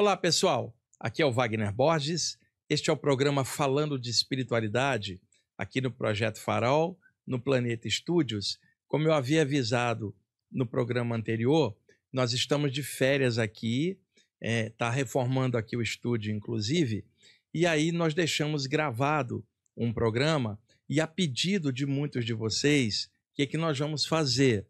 Olá, pessoal. Aqui é o Wagner Borges. Este é o programa Falando de Espiritualidade, aqui no Projeto Farol, no Planeta Estúdios. Como eu havia avisado no programa anterior, nós estamos de férias aqui, está é, tá reformando aqui o estúdio, inclusive, e aí nós deixamos gravado um programa e a pedido de muitos de vocês, o que, é que nós vamos fazer?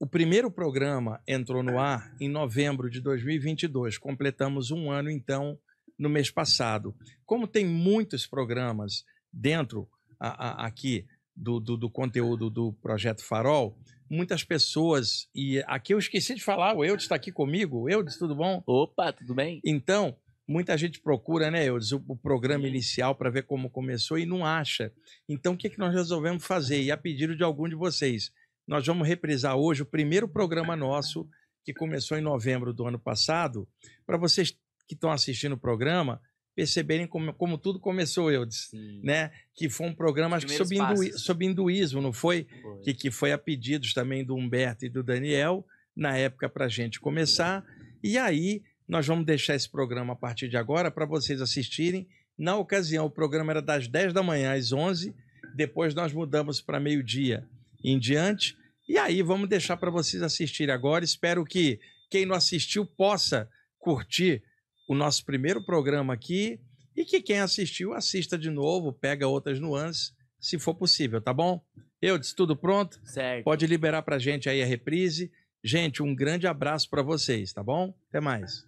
O primeiro programa entrou no ar em novembro de 2022. Completamos um ano, então, no mês passado. Como tem muitos programas dentro a, a, aqui do, do, do, conteúdo do Projeto Farol, muitas pessoas. E aqui eu esqueci de falar, o Eudes está aqui comigo. Eudes, tudo bom? Opa, tudo bem? Então, muita gente procura, né, Eudes, o, o programa inicial para ver como começou e não acha. Então, o que, é que nós resolvemos fazer? E a pedido de algum de vocês nós vamos reprisar hoje o primeiro programa nosso, que começou em novembro do ano passado, para vocês que estão assistindo o programa perceberem como, como tudo começou, eu disse, né? Que foi um programa acho que sobre, hindu, sobre hinduísmo, não foi? foi? Que, que foi a pedidos também do Humberto e do Daniel, na época, para a gente começar. E aí, nós vamos deixar esse programa a partir de agora para vocês assistirem. Na ocasião, o programa era das 10 da manhã às 11, depois nós mudamos para meio-dia em diante. E aí, vamos deixar para vocês assistirem agora. Espero que quem não assistiu possa curtir o nosso primeiro programa aqui e que quem assistiu assista de novo, pega outras nuances, se for possível, tá bom? Eu disse tudo pronto? Certo. Pode liberar para gente aí a reprise. Gente, um grande abraço para vocês, tá bom? Até mais.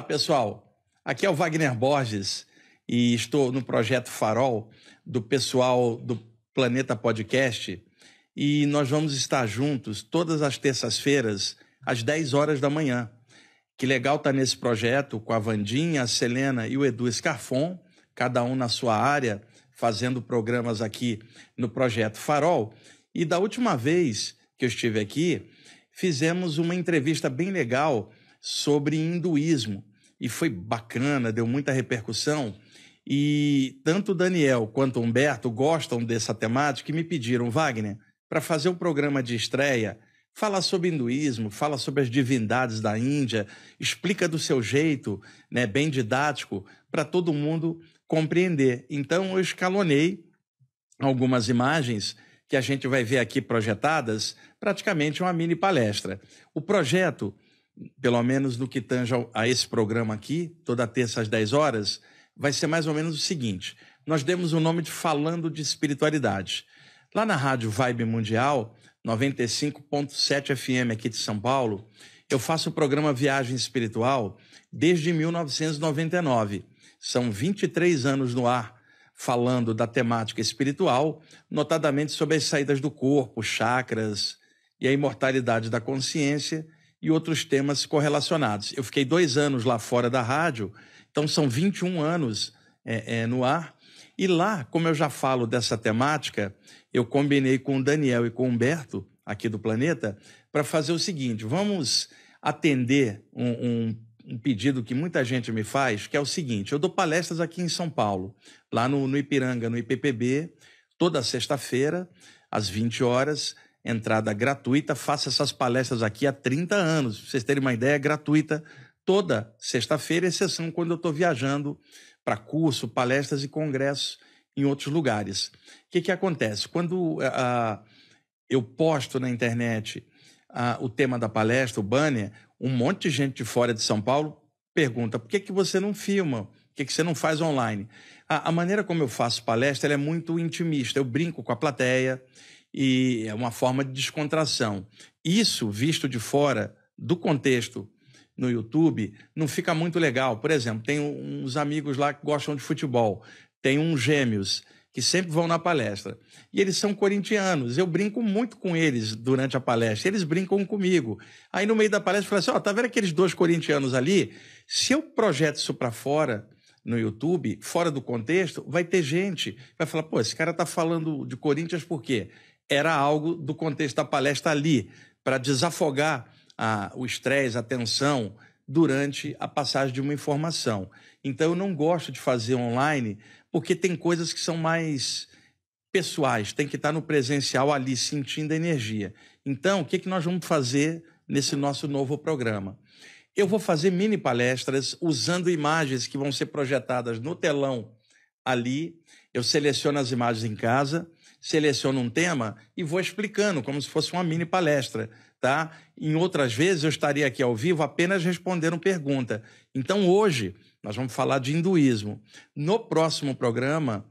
Olá, pessoal. Aqui é o Wagner Borges e estou no projeto Farol do pessoal do Planeta Podcast e nós vamos estar juntos todas as terças-feiras às 10 horas da manhã. Que legal estar tá nesse projeto com a Vandinha, a Selena e o Edu Scarfon, cada um na sua área, fazendo programas aqui no projeto Farol. E da última vez que eu estive aqui, fizemos uma entrevista bem legal sobre hinduísmo e foi bacana, deu muita repercussão. E tanto o Daniel quanto o Humberto gostam dessa temática e me pediram, Wagner, para fazer um programa de estreia, fala sobre hinduísmo, fala sobre as divindades da Índia, explica do seu jeito, né, bem didático, para todo mundo compreender. Então eu escalonei algumas imagens que a gente vai ver aqui projetadas, praticamente uma mini palestra. O projeto pelo menos no que tange a esse programa aqui, toda terça às 10 horas, vai ser mais ou menos o seguinte: nós demos o nome de Falando de Espiritualidade. Lá na Rádio Vibe Mundial, 95.7 FM aqui de São Paulo, eu faço o programa Viagem Espiritual desde 1999. São 23 anos no ar falando da temática espiritual, notadamente sobre as saídas do corpo, chakras e a imortalidade da consciência e outros temas correlacionados. Eu fiquei dois anos lá fora da rádio, então são 21 anos é, é, no ar. E lá, como eu já falo dessa temática, eu combinei com o Daniel e com o Humberto, aqui do Planeta, para fazer o seguinte: vamos atender um, um, um, pedido que muita gente me faz, que é o seguinte: eu dou palestras aqui em São Paulo, lá no, no Ipiranga, no IPPB, toda sexta-feira, às 20 horas entrada gratuita. Faço essas palestras aqui há 30 anos. Pra vocês terem uma ideia, é gratuita toda sexta-feira, exceção quando eu estou viajando para curso, palestras e congressos em outros lugares. O que, que acontece? Quando uh, eu posto na internet uh, o tema da palestra, o banner, um monte de gente de fora de São Paulo pergunta: por que, que você não filma? O que, que você não faz online? A, a maneira como eu faço palestra é muito intimista. Eu brinco com a plateia, e é uma forma de descontração. Isso, visto de fora do contexto no YouTube, não fica muito legal. Por exemplo, tem uns amigos lá que gostam de futebol, tem uns gêmeos que sempre vão na palestra. E eles são corintianos. Eu brinco muito com eles durante a palestra. Eles brincam comigo. Aí no meio da palestra eu falo assim: ó, oh, tá vendo aqueles dois corintianos ali? Se eu projeto isso para fora, no YouTube, fora do contexto, vai ter gente vai falar: pô, esse cara tá falando de Corinthians por quê? era algo do contexto da palestra ali, para desafogar a, o estresse, a tensão durante a passagem de uma informação. Então, eu não gosto de fazer online, porque tem coisas que são mais pessoais, tem que estar no presencial ali, sentindo a energia. Então, o que, que nós vamos fazer nesse nosso novo programa? Eu vou fazer mini palestras usando imagens que vão ser projetadas no telão ali. Eu seleciono as imagens em casa seleciono um tema e vou explicando, como se fosse uma mini palestra, tá? Em outras vezes eu estaria aqui ao vivo apenas respondendo pergunta. Então hoje nós vamos falar de hinduísmo. No próximo programa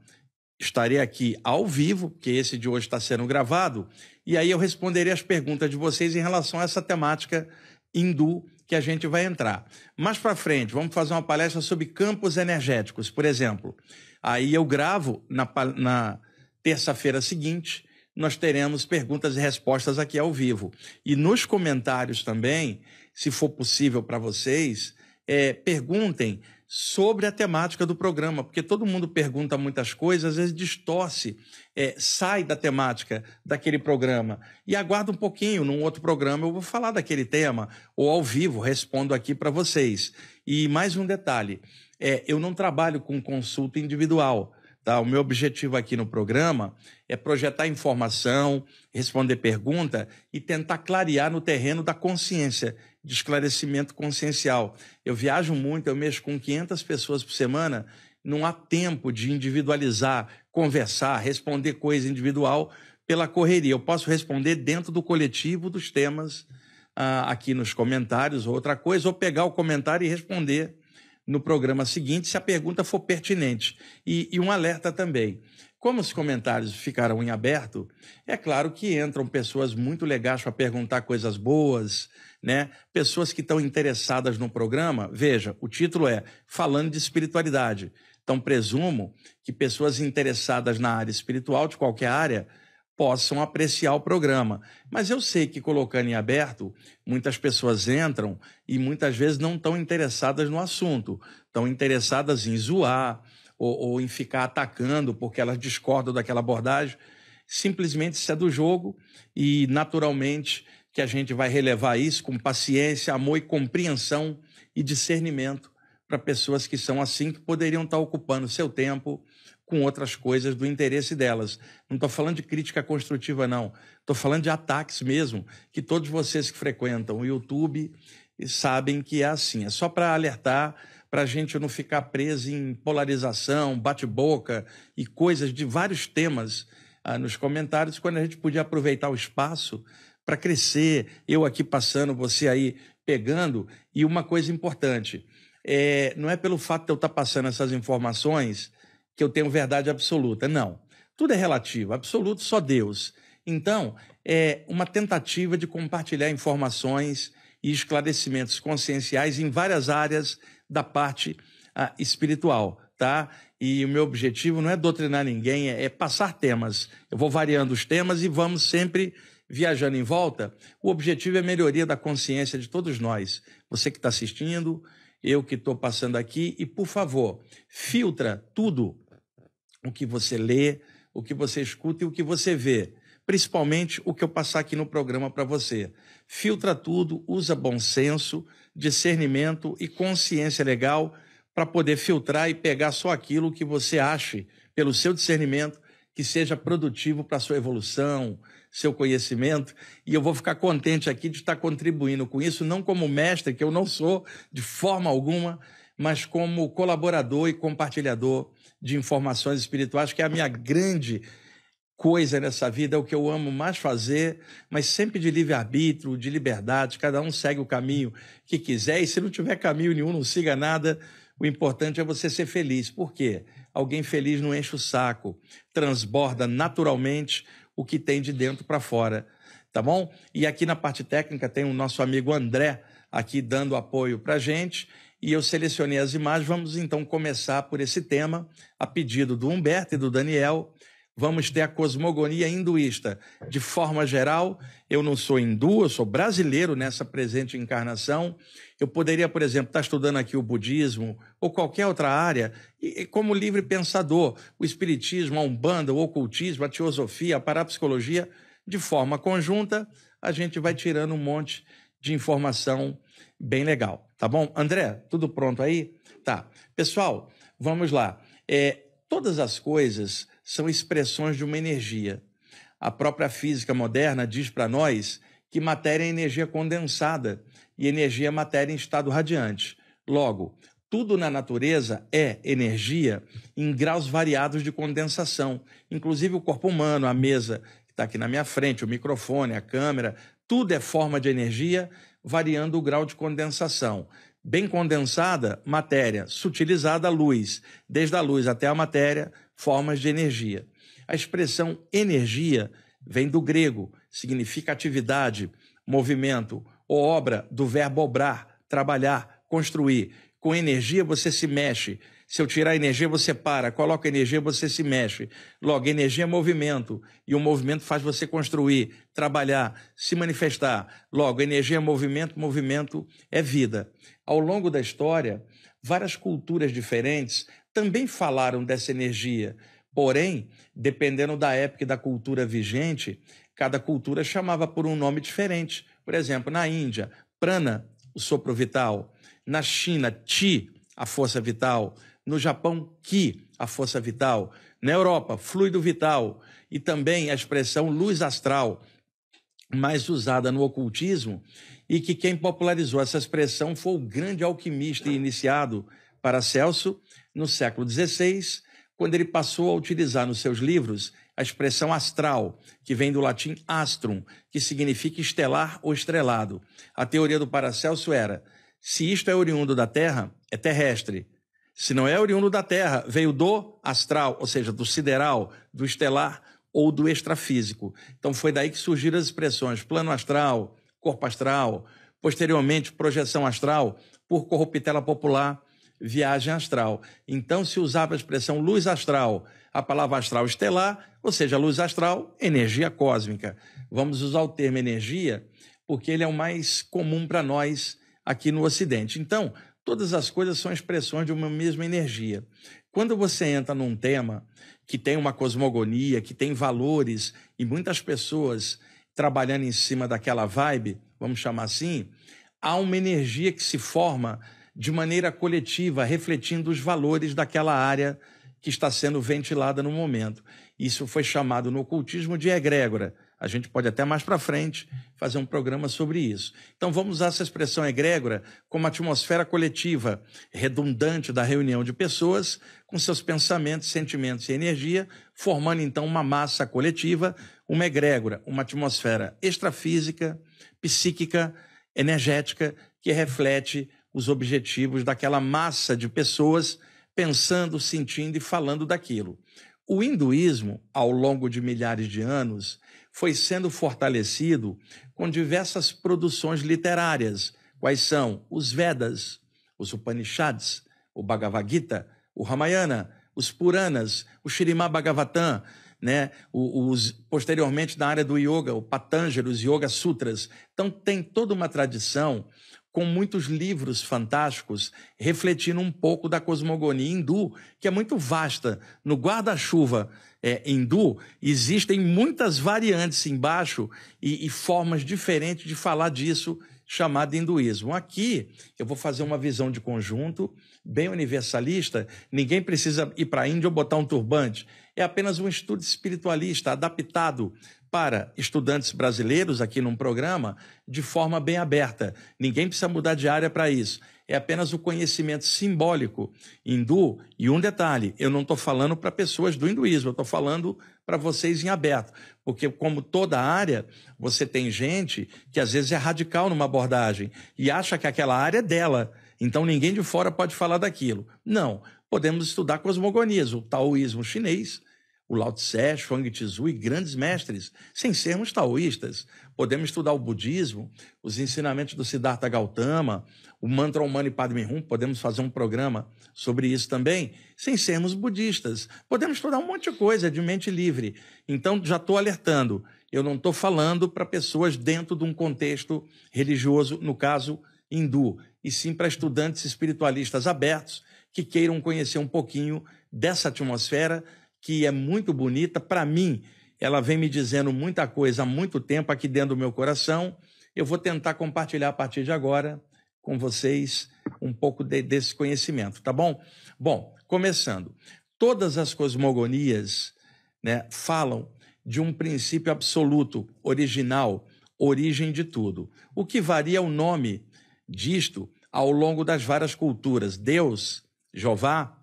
estarei aqui ao vivo, porque esse de hoje está sendo gravado, e aí eu responderei as perguntas de vocês em relação a essa temática hindu que a gente vai entrar. Mais para frente, vamos fazer uma palestra sobre campos energéticos, por exemplo. Aí eu gravo na, na, terça-feira seguinte, nós teremos perguntas e respostas aqui ao vivo. E nos comentários também, se for possível para vocês, é, perguntem sobre a temática do programa, porque todo mundo pergunta muitas coisas, às vezes distorce, é, sai da temática daquele programa. E aguarda um pouquinho, num outro programa eu vou falar daquele tema, ou ao vivo respondo aqui para vocês. E mais um detalhe: é, eu não trabalho com consulta individual. Tá? O meu objetivo aqui no programa é projetar informação, responder pergunta e tentar clarear no terreno da consciência, de esclarecimento consciencial. Eu viajo muito, eu mexo com 500 pessoas por semana, não há tempo de individualizar, conversar, responder coisa individual pela correria. Eu posso responder dentro do coletivo dos temas uh, aqui nos comentários, ou outra coisa, ou pegar o comentário e responder no programa seguinte, se a pergunta for pertinente. E, e, um alerta também. Como os comentários ficaram em aberto, é claro que entram pessoas muito legais para perguntar coisas boas, né? Pessoas que estão interessadas no programa. Veja, o título é Falando de Espiritualidade. Então, presumo que pessoas interessadas na área espiritual, de qualquer área, possam apreciar o programa. Mas eu sei que colocando em aberto, muitas pessoas entram e muitas vezes não estão interessadas no assunto, estão interessadas em zoar ou, ou em ficar atacando porque elas discordam daquela abordagem. Simplesmente isso é do jogo e naturalmente que a gente vai relevar isso com paciência, amor e compreensão e discernimento para pessoas que são assim, que poderiam estar ocupando seu tempo com outras coisas do interesse delas. Não estou falando de crítica construtiva, não. Estou falando de ataques mesmo, que todos vocês que frequentam o YouTube sabem que é assim. É só para alertar, para a gente não ficar preso em polarização, bate-boca e coisas de vários temas ah, nos comentários, quando a gente podia aproveitar o espaço para crescer, eu aqui passando, você aí pegando. E uma coisa importante, é, não é pelo fato de eu estar tá passando essas informações que eu tenho verdade absoluta. Não. Tudo é relativo. Absoluto, só Deus. Então, é uma tentativa de compartilhar informações e esclarecimentos conscienciais em várias áreas da parte ah, espiritual, tá? E o meu objetivo não é doutrinar ninguém, é, é passar temas. Eu vou variando os temas e vamos sempre viajando em volta. O objetivo é a melhoria da consciência de todos nós. Você que está assistindo, eu que estou passando aqui, e por favor, filtra tudo o que você lê, o que você escuta e o que você vê. Principalmente o que eu passar aqui no programa para você. Filtra tudo, usa bom senso, discernimento e consciência legal para poder filtrar e pegar só aquilo que você ache, pelo seu discernimento, que seja produtivo para sua evolução, seu conhecimento. E eu vou ficar contente aqui de estar tá contribuindo com isso, não como mestre, que eu não sou de forma alguma, mas como colaborador e compartilhador de informações espirituais, que é a minha grande coisa nessa vida, é o que eu amo mais fazer, mas sempre de livre-arbítrio, de liberdade, cada um segue o caminho que quiser, e se não tiver caminho nenhum, não siga nada. O importante é você ser feliz. Por quê? Alguém feliz não enche o saco, transborda naturalmente o que tem de dentro para fora, tá bom? E aqui na parte técnica tem o nosso amigo André aqui dando apoio para gente e eu selecionei as imagens. Vamos então começar por esse tema, a pedido do Humberto e do Daniel. Vamos ter a cosmogonia hinduísta. De forma geral, eu não sou hindu, eu sou brasileiro nessa presente encarnação. Eu poderia, por exemplo, estar tá estudando aqui o budismo ou qualquer outra área, e, como livre pensador, o espiritismo, a umbanda, o ocultismo, a teosofia, a parapsicologia, de forma conjunta, a gente vai tirando um monte de informação Bem legal, tá bom? André, tudo pronto aí? Tá. Pessoal, vamos lá. É, todas as coisas são expressões de uma energia. A própria física moderna diz para nós que matéria é energia condensada e energia é matéria em estado radiante. Logo, tudo na natureza é energia em graus variados de condensação, inclusive o corpo humano, a mesa que está aqui na minha frente, o microfone, a câmera, tudo é forma de energia variando o grau de condensação. Bem condensada, matéria, sutilizada, luz, desde a luz até a matéria, formas de energia. A expressão energia vem do grego, significa atividade, movimento ou obra do verbo obrar, trabalhar, construir. Com energia você se mexe, se eu tirar energia, você para. Coloca energia, você se mexe. Logo, energia é movimento. E o movimento faz você construir, trabalhar, se manifestar. Logo, energia é movimento, movimento é vida. Ao longo da história, várias culturas diferentes também falaram dessa energia. Porém, dependendo da época e da cultura vigente, cada cultura chamava por um nome diferente. Por exemplo, na Índia, prana, o sopro vital. Na China, ti, a força vital no Japão, Ki, a força vital, na Europa, fluido vital, e também a expressão luz astral, mais usada no ocultismo, e que quem popularizou essa expressão foi o grande alquimista e iniciado Paracelso, no século XVI, quando ele passou a utilizar nos seus livros a expressão astral, que vem do latim astrum, que significa estelar ou estrelado. A teoria do Paracelso era: se isto é oriundo da Terra, é terrestre. Se não é oriundo da Terra, veio do astral, ou seja, do sideral, do estelar ou do extrafísico. Então foi daí que surgiram as expressões plano astral, corpo astral, posteriormente projeção astral, por corruptela popular, viagem astral. Então se usava a expressão luz astral, a palavra astral estelar, ou seja, luz astral, energia cósmica. Vamos usar o termo energia porque ele é o mais comum para nós aqui no Ocidente. Então, Todas as coisas são expressões de uma mesma energia. Quando você entra num tema que tem uma cosmogonia, que tem valores, e muitas pessoas trabalhando em cima daquela vibe, vamos chamar assim, há uma energia que se forma de maneira coletiva, refletindo os valores daquela área que está sendo ventilada no momento. Isso foi chamado no ocultismo de egrégora. A gente pode até mais para frente fazer um programa sobre isso. Então vamos usar essa expressão egrégora como atmosfera coletiva, redundante da reunião de pessoas com seus pensamentos, sentimentos e energia, formando então uma massa coletiva, uma egrégora, uma atmosfera extrafísica, psíquica, energética que reflete os objetivos daquela massa de pessoas pensando, sentindo e falando daquilo. O hinduísmo, ao longo de milhares de anos, foi sendo fortalecido com diversas produções literárias, quais são os Vedas, os Upanishads, o Bhagavad Gita, o Ramayana, os Puranas, o Srimad Bhagavatam, né? Os, posteriormente na área do yoga, o Patanjali, os Yoga Sutras. Então tem toda uma tradição com muitos livros fantásticos, refletindo um pouco da cosmogonia hindu, que é muito vasta. No guarda-chuva é, hindu, existem muitas variantes embaixo e, e formas diferentes de falar disso, chamado hinduísmo. Aqui, eu vou fazer uma visão de conjunto, bem universalista, ninguém precisa ir para a Índia ou botar um turbante. É apenas um estudo espiritualista adaptado para estudantes brasileiros aqui num programa de forma bem aberta. Ninguém precisa mudar de área para isso. É apenas o conhecimento simbólico hindu. E um detalhe: eu não estou falando para pessoas do hinduísmo, eu estou falando para vocês em aberto. Porque, como toda área, você tem gente que às vezes é radical numa abordagem e acha que aquela área é dela. Então ninguém de fora pode falar daquilo. Não. Podemos estudar cosmogonias, o taoísmo chinês, o Lao Tse, Shuang Tzu e grandes mestres, sem sermos taoístas. Podemos estudar o budismo, os ensinamentos do Siddhartha Gautama, o mantra Om Mani Padme Hum, podemos fazer um programa sobre isso também, sem sermos budistas. Podemos estudar um monte de coisa de mente livre. Então, já estou alertando, eu não estou falando para pessoas dentro de um contexto religioso, no caso, hindu, e sim para estudantes espiritualistas abertos que queiram conhecer um pouquinho dessa atmosfera, que é muito bonita. Para mim, ela vem me dizendo muita coisa há muito tempo aqui dentro do meu coração. Eu vou tentar compartilhar a partir de agora com vocês um pouco de, desse conhecimento, tá bom? Bom, começando. Todas as cosmogonias né, falam de um princípio absoluto, original, origem de tudo. O que varia é o nome disto ao longo das várias culturas. Deus, Jeová,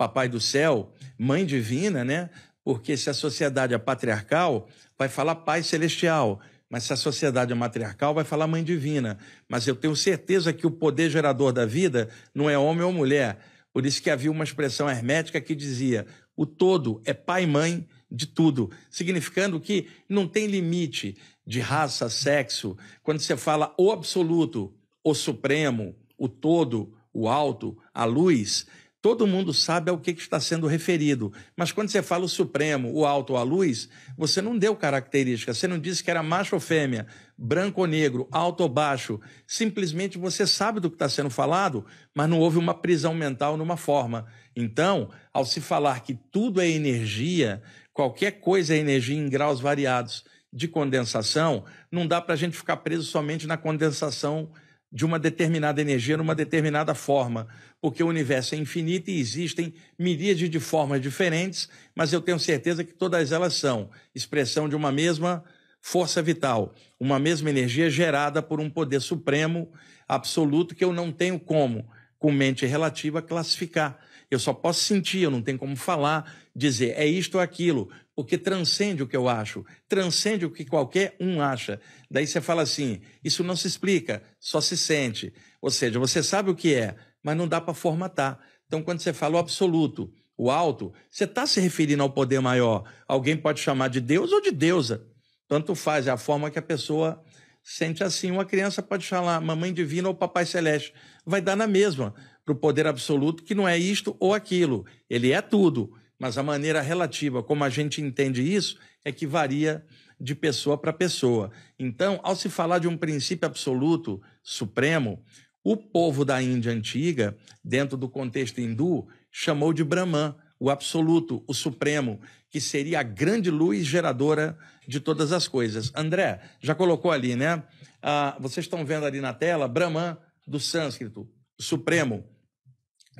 Papai do Céu, Mãe Divina, né? Porque se a sociedade é patriarcal, vai falar Pai Celestial. Mas se a sociedade é matriarcal, vai falar Mãe Divina. Mas eu tenho certeza que o poder gerador da vida não é homem ou mulher. Por isso que havia uma expressão hermética que dizia: o todo é pai e mãe de tudo, significando que não tem limite de raça, sexo. Quando você fala o absoluto, o supremo, o todo, o alto, a luz, todo mundo sabe ao que, está sendo referido. Mas quando você fala o Supremo, o Alto ou a Luz, você não deu característica, você não disse que era macho ou fêmea, branco ou negro, alto ou baixo. Simplesmente você sabe do que está sendo falado, mas não houve uma prisão mental numa forma. Então, ao se falar que tudo é energia, qualquer coisa é energia em graus variados de condensação, não dá para a gente ficar preso somente na condensação de uma determinada energia numa determinada forma, porque o universo é infinito e existem miríades de formas diferentes, mas eu tenho certeza que todas elas são expressão de uma mesma força vital, uma mesma energia gerada por um poder supremo absoluto que eu não tenho como, com mente relativa, classificar. Eu só posso sentir, eu não tenho como falar, dizer é isto ou aquilo, porque transcende o que eu acho, transcende o que qualquer um acha. Daí você fala assim: isso não se explica, só se sente. Ou seja, você sabe o que é, mas não dá para formatar. Então, quando você fala o absoluto, o alto, você está se referindo ao poder maior. Alguém pode chamar de Deus ou de deusa. Tanto faz, é a forma que a pessoa sente assim. Uma criança pode chamar mamãe divina ou papai celeste. Vai dar na mesma para o poder absoluto, que não é isto ou aquilo. Ele é tudo mas a maneira relativa como a gente entende isso é que varia de pessoa para pessoa. Então, ao se falar de um princípio absoluto, supremo, o povo da Índia antiga, dentro do contexto hindu, chamou de Brahman, o absoluto, o supremo, que seria a grande luz geradora de todas as coisas. André, já colocou ali, né? Ah, vocês estão vendo ali na tela, Brahman do sânscrito, supremo,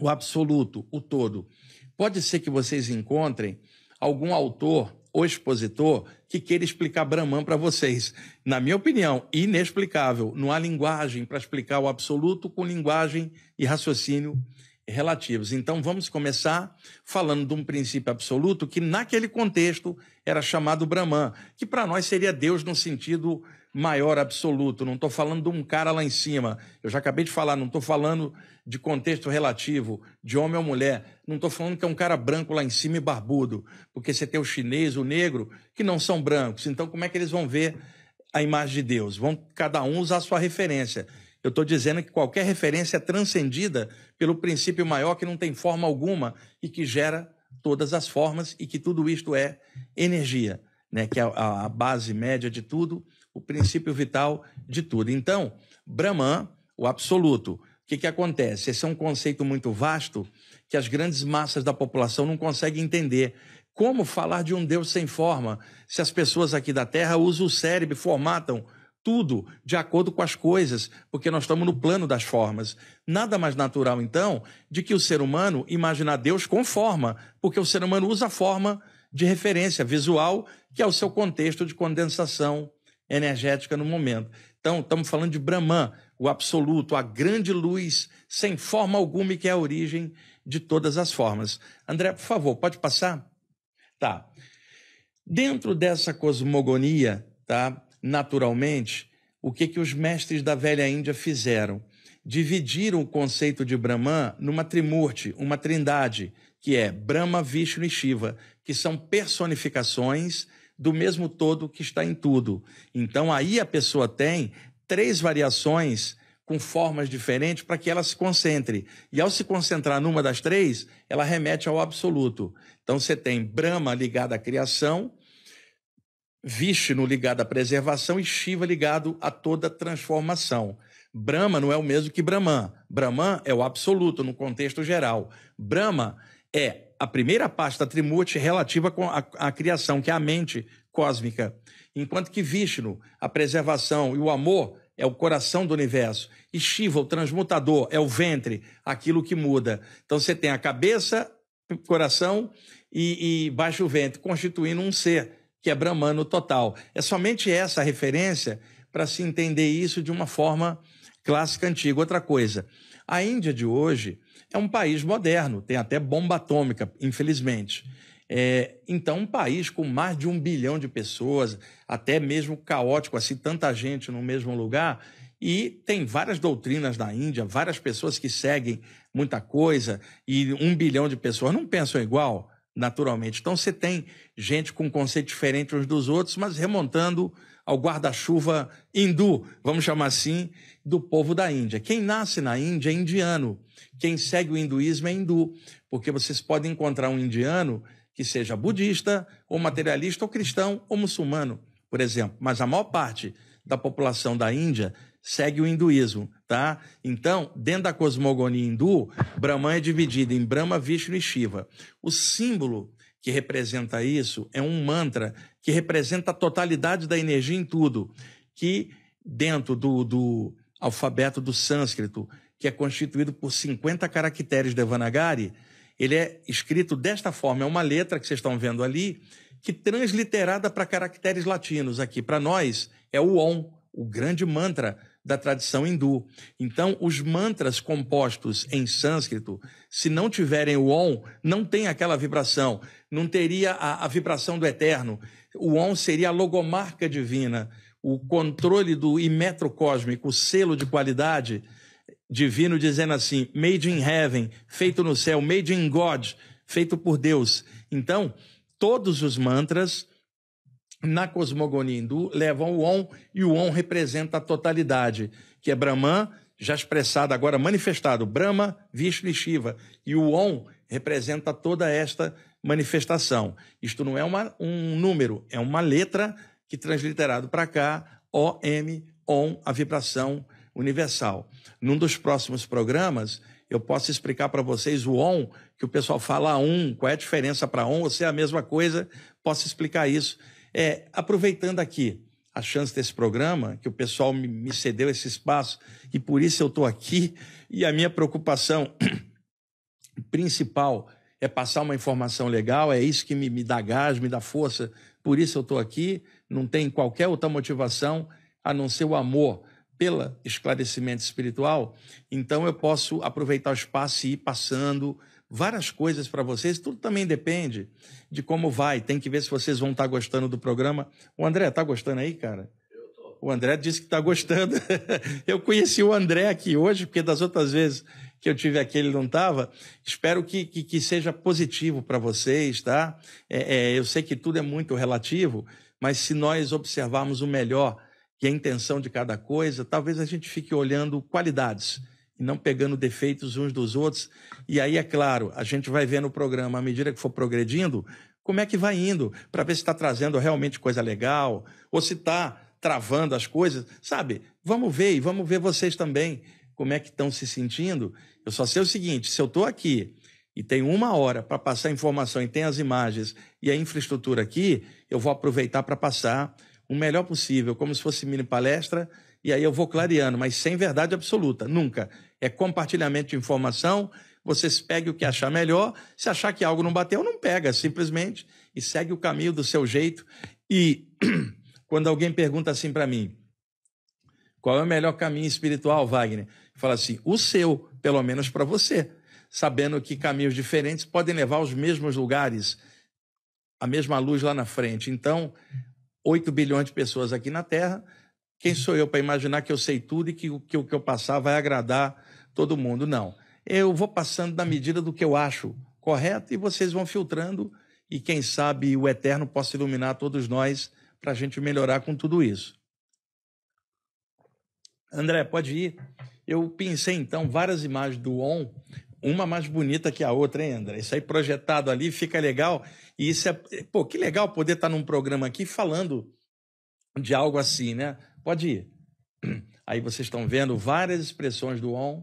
o absoluto, o todo. Pode ser que vocês encontrem algum autor ou expositor que queira explicar Brahman para vocês. Na minha opinião, inexplicável. Não há linguagem para explicar o absoluto com linguagem e raciocínio relativos. Então vamos começar falando de um princípio absoluto que naquele contexto era chamado Brahman, que para nós seria Deus no sentido maior absoluto. Não estou falando de um cara lá em cima. Eu já acabei de falar, não estou falando de contexto relativo, de homem ou mulher. Não estou falando que é um cara branco lá em cima e barbudo, porque você tem o chinês, o negro, que não são brancos. Então, como é que eles vão ver a imagem de Deus? Vão cada um usar a sua referência. Eu estou dizendo que qualquer referência é transcendida pelo princípio maior que não tem forma alguma e que gera todas as formas e que tudo isto é energia, né? que é a base média de tudo o princípio vital de tudo. Então, Brahman, o absoluto, o que, que acontece? Esse é um conceito muito vasto que as grandes massas da população não conseguem entender. Como falar de um Deus sem forma se as pessoas aqui da Terra usam o cérebro, formatam tudo de acordo com as coisas, porque nós estamos no plano das formas. Nada mais natural, então, de que o ser humano imaginar Deus com forma, porque o ser humano usa a forma de referência visual, que é o seu contexto de condensação, energética no momento. Então, estamos falando de Brahman, o absoluto, a grande luz, sem forma alguma e que é a origem de todas as formas. André, por favor, pode passar? Tá. Dentro dessa cosmogonia, tá? Naturalmente, o que que os mestres da velha Índia fizeram? Dividiram o conceito de Brahman numa trimurti, uma trindade, que é Brahma, Vishnu e Shiva, que são personificações do mesmo todo que está em tudo. Então aí a pessoa tem três variações com formas diferentes para que ela se concentre. E ao se concentrar numa das três, ela remete ao absoluto. Então você tem Brahma ligado à criação, Vishnu ligado à preservação e Shiva ligado a toda transformação. Brahma não é o mesmo que Brahman. Brahman é o absoluto no contexto geral. Brahma é a primeira parte da Trimurti relativa com a, a criação, que é a mente cósmica, enquanto que Vishnu, a preservação e o amor é o coração do universo. E Shiva, o transmutador, é o ventre, aquilo que muda. Então você tem a cabeça, coração e, e baixo ventre, constituindo um ser, que é Brahman no total. É somente essa referência para se entender isso de uma forma clássica antiga. Outra coisa, a Índia de hoje é um país moderno, tem até bomba atômica, infelizmente. É, então, um país com mais de um bilhão de pessoas, até mesmo caótico, assim, tanta gente no mesmo lugar, e tem várias doutrinas na Índia, várias pessoas que seguem muita coisa, e um bilhão de pessoas não pensam igual, naturalmente. Então, você tem gente com conceito diferente uns dos outros, mas remontando ao guarda-chuva hindu, vamos chamar assim, do povo da Índia. Quem nasce na Índia é indiano. Quem segue o hinduísmo é hindu, porque vocês podem encontrar um indiano que seja budista, ou materialista, ou cristão, ou muçulmano, por exemplo. Mas a maior parte da população da Índia segue o hinduísmo, tá? Então, dentro da cosmogonia hindu, Brahman é dividido em Brahma, Vishnu e Shiva. O símbolo que representa isso é um mantra que representa a totalidade da energia em tudo, que dentro do, do alfabeto do sânscrito, que é constituído por 50 caracteres Devanagari, ele é escrito desta forma, é uma letra que vocês estão vendo ali, que transliterada para caracteres latinos aqui, para nós, é o OM, o grande mantra da tradição hindu. Então, os mantras compostos em sânscrito, se não tiverem o Om, não tem aquela vibração, não teria a, a vibração do eterno. O Om seria a logomarca divina, o controle do imetro cósmico, o selo de qualidade divino dizendo assim: made in heaven, feito no céu, made in God, feito por Deus. Então, todos os mantras na cosmogonia hindu, levam o Om, e o Om representa a totalidade, que é Brahman, já expressado, agora manifestado, Brahma, Vishnu e Shiva. E o Om representa toda esta manifestação. Isto não é uma, um número, é uma letra que, transliterado para cá, O M OM, a vibração universal. Num dos próximos programas, eu posso explicar para vocês o ON, que o pessoal fala ON, qual é a diferença para ON, ou se é a mesma coisa, posso explicar isso é, aproveitando aqui a chance desse programa, que o pessoal me, me cedeu esse espaço e por isso eu estou aqui, e a minha preocupação principal é passar uma informação legal, é isso que me, me dá gás, me dá força, por isso eu estou aqui, não tem qualquer outra motivação a não ser o amor pelo esclarecimento espiritual, então eu posso aproveitar o espaço e ir passando várias coisas para vocês. Tudo também depende de como vai. Tem que ver se vocês vão estar tá gostando do programa. O André, tá gostando aí, cara? Eu tô. O André disse que está gostando. eu conheci o André aqui hoje, porque das outras vezes que eu tive aqui ele não estava. Espero que, que, que, seja positivo para vocês, tá? É, é, eu sei que tudo é muito relativo, mas se nós observarmos o melhor e a intenção de cada coisa, talvez a gente fique olhando qualidades e não pegando defeitos uns dos outros. E aí, é claro, a gente vai vendo o programa, à medida que for progredindo, como é que vai indo, para ver se está trazendo realmente coisa legal, ou se está travando as coisas, sabe? Vamos ver e vamos ver vocês também, como é que estão se sentindo. Eu só sei o seguinte, se eu estou aqui e tenho uma hora para passar informação e tem as imagens e a infraestrutura aqui, eu vou aproveitar para passar o melhor possível, como se fosse mini palestra, e aí eu vou clareando, mas sem verdade absoluta, nunca é compartilhamento de informação. se pegue o que achar melhor. Se achar que algo não bateu, não pega, simplesmente. E segue o caminho do seu jeito. E quando alguém pergunta assim para mim, qual é o melhor caminho espiritual, Wagner? Fala assim, o seu, pelo menos para você. Sabendo que caminhos diferentes podem levar aos mesmos lugares, a mesma luz lá na frente. Então, 8 bilhões de pessoas aqui na Terra, quem sou eu para imaginar que eu sei tudo e que o que, eu passar vai agradar todo mundo, não. Eu vou passando na medida do que eu acho correto e vocês vão filtrando e quem sabe o eterno possa iluminar todos nós para a gente melhorar com tudo isso. André, pode ir. Eu pensei então várias imagens do ON, uma mais bonita que a outra, hein, André? Isso aí projetado ali fica legal. E isso é. Pô, que legal poder estar tá num programa aqui falando de algo assim, né? Pode ir. Aí vocês estão vendo várias expressões do ON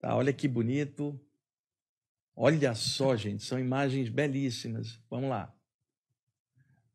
Tá, olha que bonito. Olha só, gente, são imagens belíssimas. Vamos lá.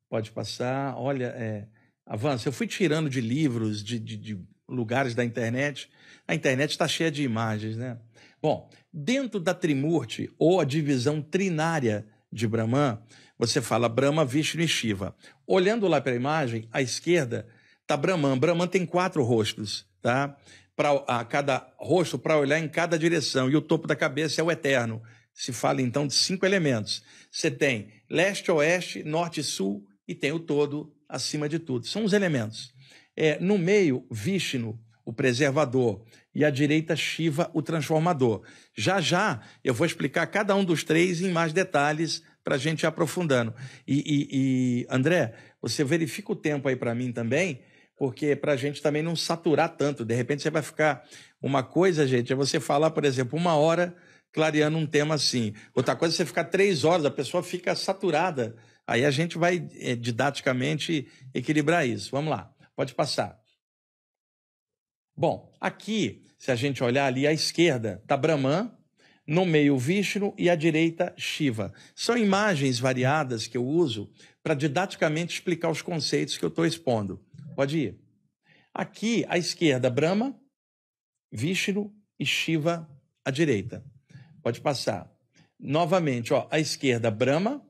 Pode passar. Olha, é, avança. Eu fui tirando de livros, de, de, de lugares da internet. A internet está cheia de imagens, né? Bom, dentro da Trimurti, ou a divisão trinária de Brahman, você fala Brahma, Vishnu e Shiva. Olhando lá para a imagem, à esquerda está Brahman. Brahman tem quatro rostos, tá? pra, a cada rosto para olhar em cada direção, e o topo da cabeça é o eterno. Se fala então de cinco elementos. Você tem leste, oeste, norte e sul, e tem o todo acima de tudo. São os elementos. É, no meio, Vishnu, o preservador, e à direita, Shiva, o transformador. Já já eu vou explicar cada um dos três em mais detalhes para a gente ir aprofundando. E, e, e, André, você verifica o tempo aí para mim também porque para a gente também não saturar tanto. De repente você vai ficar. Uma coisa, gente, é você falar, por exemplo, uma hora clareando um tema assim. Outra coisa é você ficar três horas, a pessoa fica saturada. Aí a gente vai eh, didaticamente equilibrar isso. Vamos lá, pode passar. Bom, aqui, se a gente olhar ali à esquerda, está Brahman, no meio Vishnu e à direita Shiva. São imagens variadas que eu uso para didaticamente explicar os conceitos que eu estou expondo. Pode ir. Aqui à esquerda, Brahma, Vishnu e Shiva à direita. Pode passar. Novamente, ó, à esquerda, Brahma,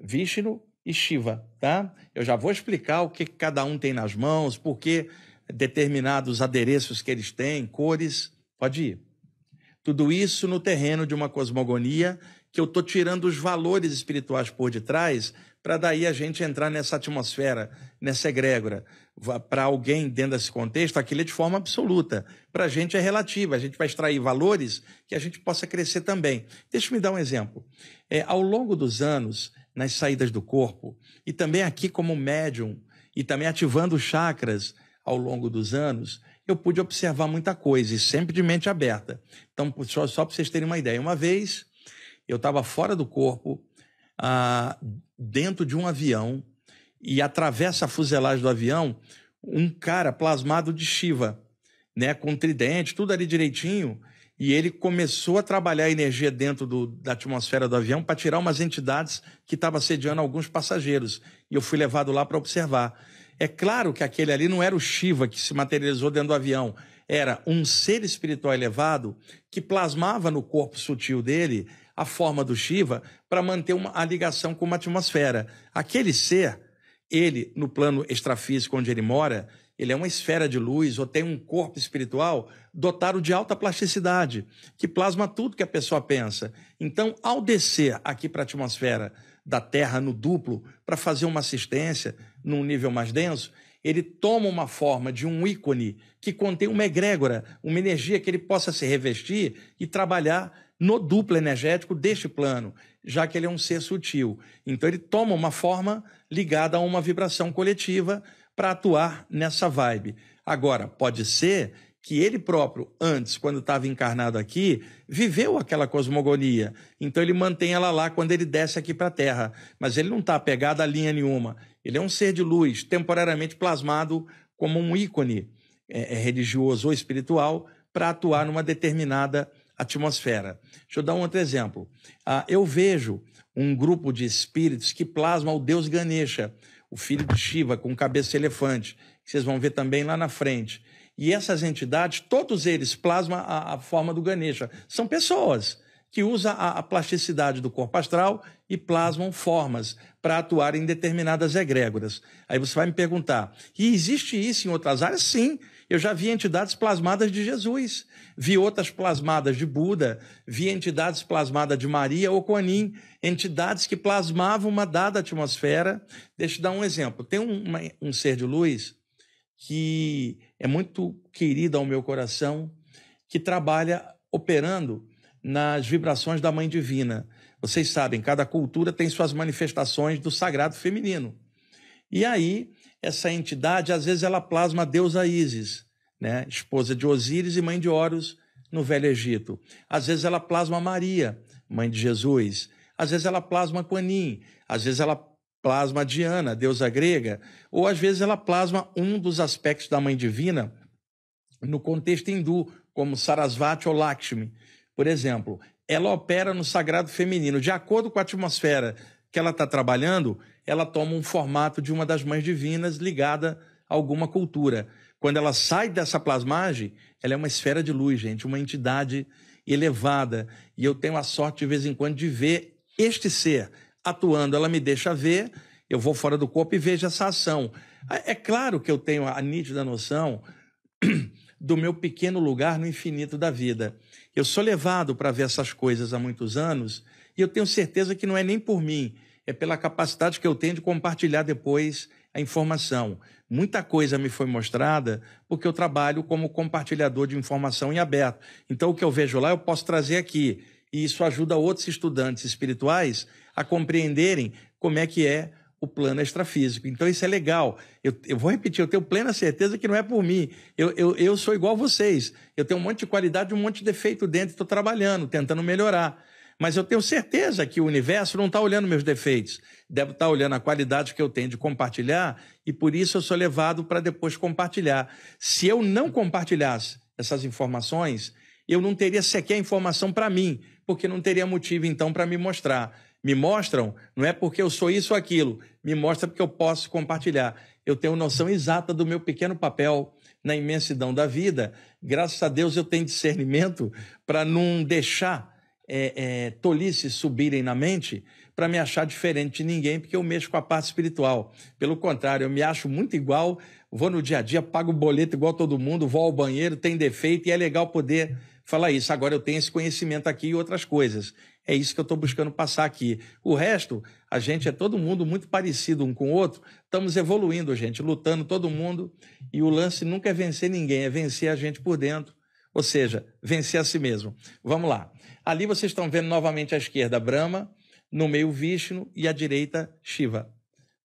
Vishnu e Shiva, tá? Eu já vou explicar o que cada um tem nas mãos, por que determinados adereços que eles têm, cores. Pode ir. Tudo isso no terreno de uma cosmogonia que eu estou tirando os valores espirituais por detrás, para daí a gente entrar nessa atmosfera, nessa egrégora para alguém dentro desse contexto, aquilo é de forma absoluta. Para a gente é relativa, a gente vai extrair valores que a gente possa crescer também. Deixa eu me dar um exemplo. É, ao longo dos anos, nas saídas do corpo, e também aqui como médium, e também ativando chakras ao longo dos anos, eu pude observar muita coisa, e sempre de mente aberta. Então, só, só para vocês terem uma ideia, uma vez eu estava fora do corpo, ah, dentro de um avião, e atravessa a fuselagem do avião um cara plasmado de Shiva, né, com tridente, tudo ali direitinho. E ele começou a trabalhar a energia dentro do, da atmosfera do avião para tirar umas entidades que estavam sediando alguns passageiros. E eu fui levado lá para observar. É claro que aquele ali não era o Shiva que se materializou dentro do avião. Era um ser espiritual elevado que plasmava no corpo sutil dele a forma do Shiva para manter uma, a ligação com uma atmosfera. Aquele ser ele, no plano extrafísico onde ele mora, ele é uma esfera de luz ou tem um corpo espiritual dotado de alta plasticidade, que plasma tudo que a pessoa pensa. Então, ao descer aqui para a atmosfera da Terra no duplo, para fazer uma assistência num nível mais denso, ele toma uma forma de um ícone que contém uma egrégora, uma energia que ele possa se revestir e trabalhar no duplo energético deste plano, já que ele é um ser sutil. Então ele toma uma forma ligada a uma vibração coletiva para atuar nessa vibe. Agora, pode ser que ele próprio, antes, quando estava encarnado aqui, viveu aquela cosmogonia. Então ele mantém ela lá quando ele desce aqui para a Terra. Mas ele não está apegado a linha nenhuma. Ele é um ser de luz, temporariamente plasmado como um ícone é, é religioso ou espiritual para atuar numa determinada atmosfera. Deixa eu dar um outro exemplo. Ah, eu vejo um grupo de espíritos que plasma o deus Ganesha, o filho de Shiva, com cabeça elefante, que vocês vão ver também lá na frente. E essas entidades, todos eles plasmam a, a forma do Ganesha. São pessoas que usam a, a plasticidade do corpo astral e plasmam formas para atuar em determinadas egrégoras. Aí você vai me perguntar, e existe isso em outras áreas? Sim. Sim eu já vi entidades plasmadas de Jesus, vi outras plasmadas de Buda, vi entidades plasmadas de Maria ou Conin, entidades que plasmavam uma dada atmosfera. Deixa eu dar um exemplo. Tem um, um ser de luz que é muito querido ao meu coração, que trabalha operando nas vibrações da Mãe Divina. Vocês sabem, cada cultura tem suas manifestações do sagrado feminino. E aí, essa entidade, às vezes, ela plasma a deusa Ísis, né? esposa de Osíris e mãe de Horus no Velho Egito. Às vezes, ela plasma Maria, mãe de Jesus. Às vezes, ela plasma Quanin. Às vezes, ela plasma Diana, deusa grega. Ou, às vezes, ela plasma um dos aspectos da mãe divina no contexto hindu, como Sarasvati ou Lakshmi. Por exemplo, ela opera no sagrado feminino. De acordo com a atmosfera que ela está trabalhando, ela toma um formato de uma das mães divinas ligada a alguma cultura. Quando ela sai dessa plasmagem, ela é uma esfera de luz, gente, uma entidade elevada. E eu tenho a sorte de vez em quando de ver este ser atuando. Ela me deixa ver, eu vou fora do corpo e vejo essa ação. É, é claro que eu tenho a nítida noção do meu pequeno lugar no infinito da vida. Eu sou levado para ver essas coisas há muitos anos e eu tenho certeza que não é nem por mim, é pela capacidade que eu tenho de compartilhar depois a informação. Muita coisa me foi mostrada porque eu trabalho como compartilhador de informação em aberto. Então, o que eu vejo lá, eu posso trazer aqui. E isso ajuda outros estudantes espirituais a compreenderem como é que é o plano extrafísico. Então, isso é legal. Eu, eu, vou repetir, eu tenho plena certeza que não é por mim. Eu, eu, eu sou igual a vocês. Eu tenho um monte de qualidade, um monte de defeito dentro, e estou trabalhando, tentando melhorar. Mas eu tenho certeza que o universo não está olhando meus defeitos, deve estar tá olhando a qualidade que eu tenho de compartilhar e por isso eu sou levado para depois compartilhar. Se eu não compartilhasse essas informações, eu não teria sequer informação para mim, porque não teria motivo então para me mostrar. Me mostram, não é porque eu sou isso ou aquilo, me mostra porque eu posso compartilhar. Eu tenho noção exata do meu pequeno papel na imensidão da vida. Graças a Deus eu tenho discernimento para não deixar é, é, tolices subirem na mente para me achar diferente de ninguém, porque eu mexo com a parte espiritual. Pelo contrário, eu me acho muito igual, vou no dia a dia, pago o boleto igual todo mundo, vou ao banheiro, tem defeito, e é legal poder falar isso. Agora eu tenho esse conhecimento aqui e outras coisas. É isso que eu estou buscando passar aqui. O resto, a gente é todo mundo muito parecido um com o outro. Estamos evoluindo, gente, lutando todo mundo. E o lance nunca é vencer ninguém, é vencer a gente por dentro. Ou seja, vencer a si mesmo. Vamos lá. Ali vocês estão vendo novamente à esquerda Brahma, no meio Vishnu e à direita Shiva.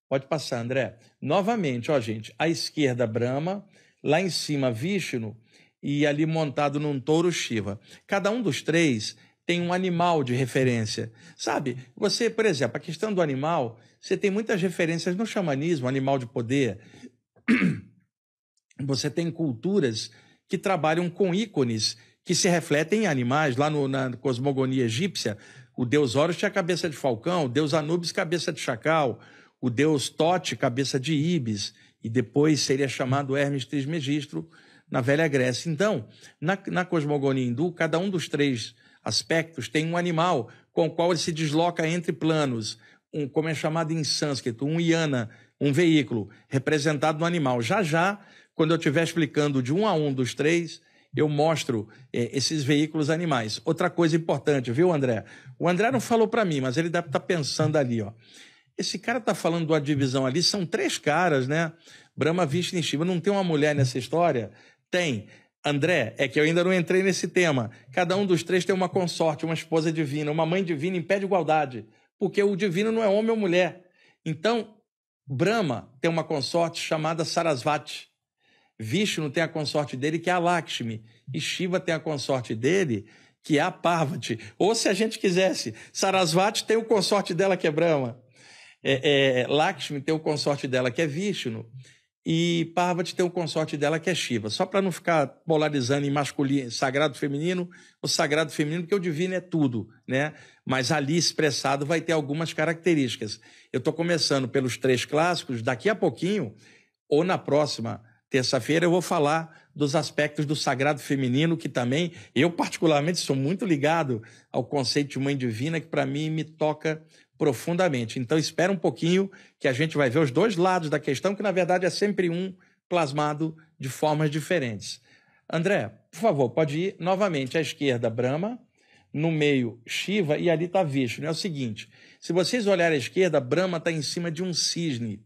Pode passar, André. Novamente, ó, gente, à esquerda Brahma, lá em cima Vishnu e ali montado num touro Shiva. Cada um dos três tem um animal de referência. Sabe, você, por exemplo, a questão do animal, você tem muitas referências no xamanismo, animal de poder. Você tem culturas que trabalham com ícones que se refletem em animais. Lá no, na cosmogonia egípcia, o deus Horus tinha cabeça de falcão, o deus Anubis, cabeça de chacal, o deus Tote, cabeça de ibis, e depois seria chamado Hermes Trismegistro na Velha Grécia. Então, na, na cosmogonia hindu, cada um dos três aspectos tem um animal com o qual ele se desloca entre planos, um, como é chamado em sânscrito, um yana, um veículo, representado no animal. Já já, quando eu estiver explicando de um a um dos três, eu mostro é, esses veículos animais. Outra coisa importante, viu, André? O André não falou para mim, mas ele deve estar tá pensando ali, ó. Esse cara está falando de uma divisão ali, são três caras, né? Brahma, Vishnu e Shiva. Não tem uma mulher nessa história? Tem. André, é que eu ainda não entrei nesse tema. Cada um dos três tem uma consorte, uma esposa divina, uma mãe divina em pé de igualdade. Porque o divino não é homem ou mulher. Então, Brahma tem uma consorte chamada Sarasvati. Vishnu tem a consorte dele, que é a Lakshmi, e Shiva tem a consorte dele, que é a Parvati. Ou se a gente quisesse, Sarasvati tem o consorte dela, que é Brahma. É, é, Lakshmi tem o consorte dela, que é Vishnu. E Parvati tem o consorte dela, que é Shiva. Só para não ficar polarizando em masculino, sagrado feminino, o sagrado feminino, porque o divino é tudo, né? Mas ali expressado vai ter algumas características. Eu estou começando pelos três clássicos, daqui a pouquinho, ou na próxima terça-feira, eu vou falar dos aspectos do sagrado feminino, que também eu, particularmente, sou muito ligado ao conceito de mãe divina, que para mim me toca profundamente. Então, espera um pouquinho que a gente vai ver os dois lados da questão, que na verdade é sempre um plasmado de formas diferentes. André, por favor, pode ir novamente à esquerda, Brahma, no meio, Shiva, e ali está Vishnu. É o seguinte: se vocês olharem à esquerda, Brahma está em cima de um cisne.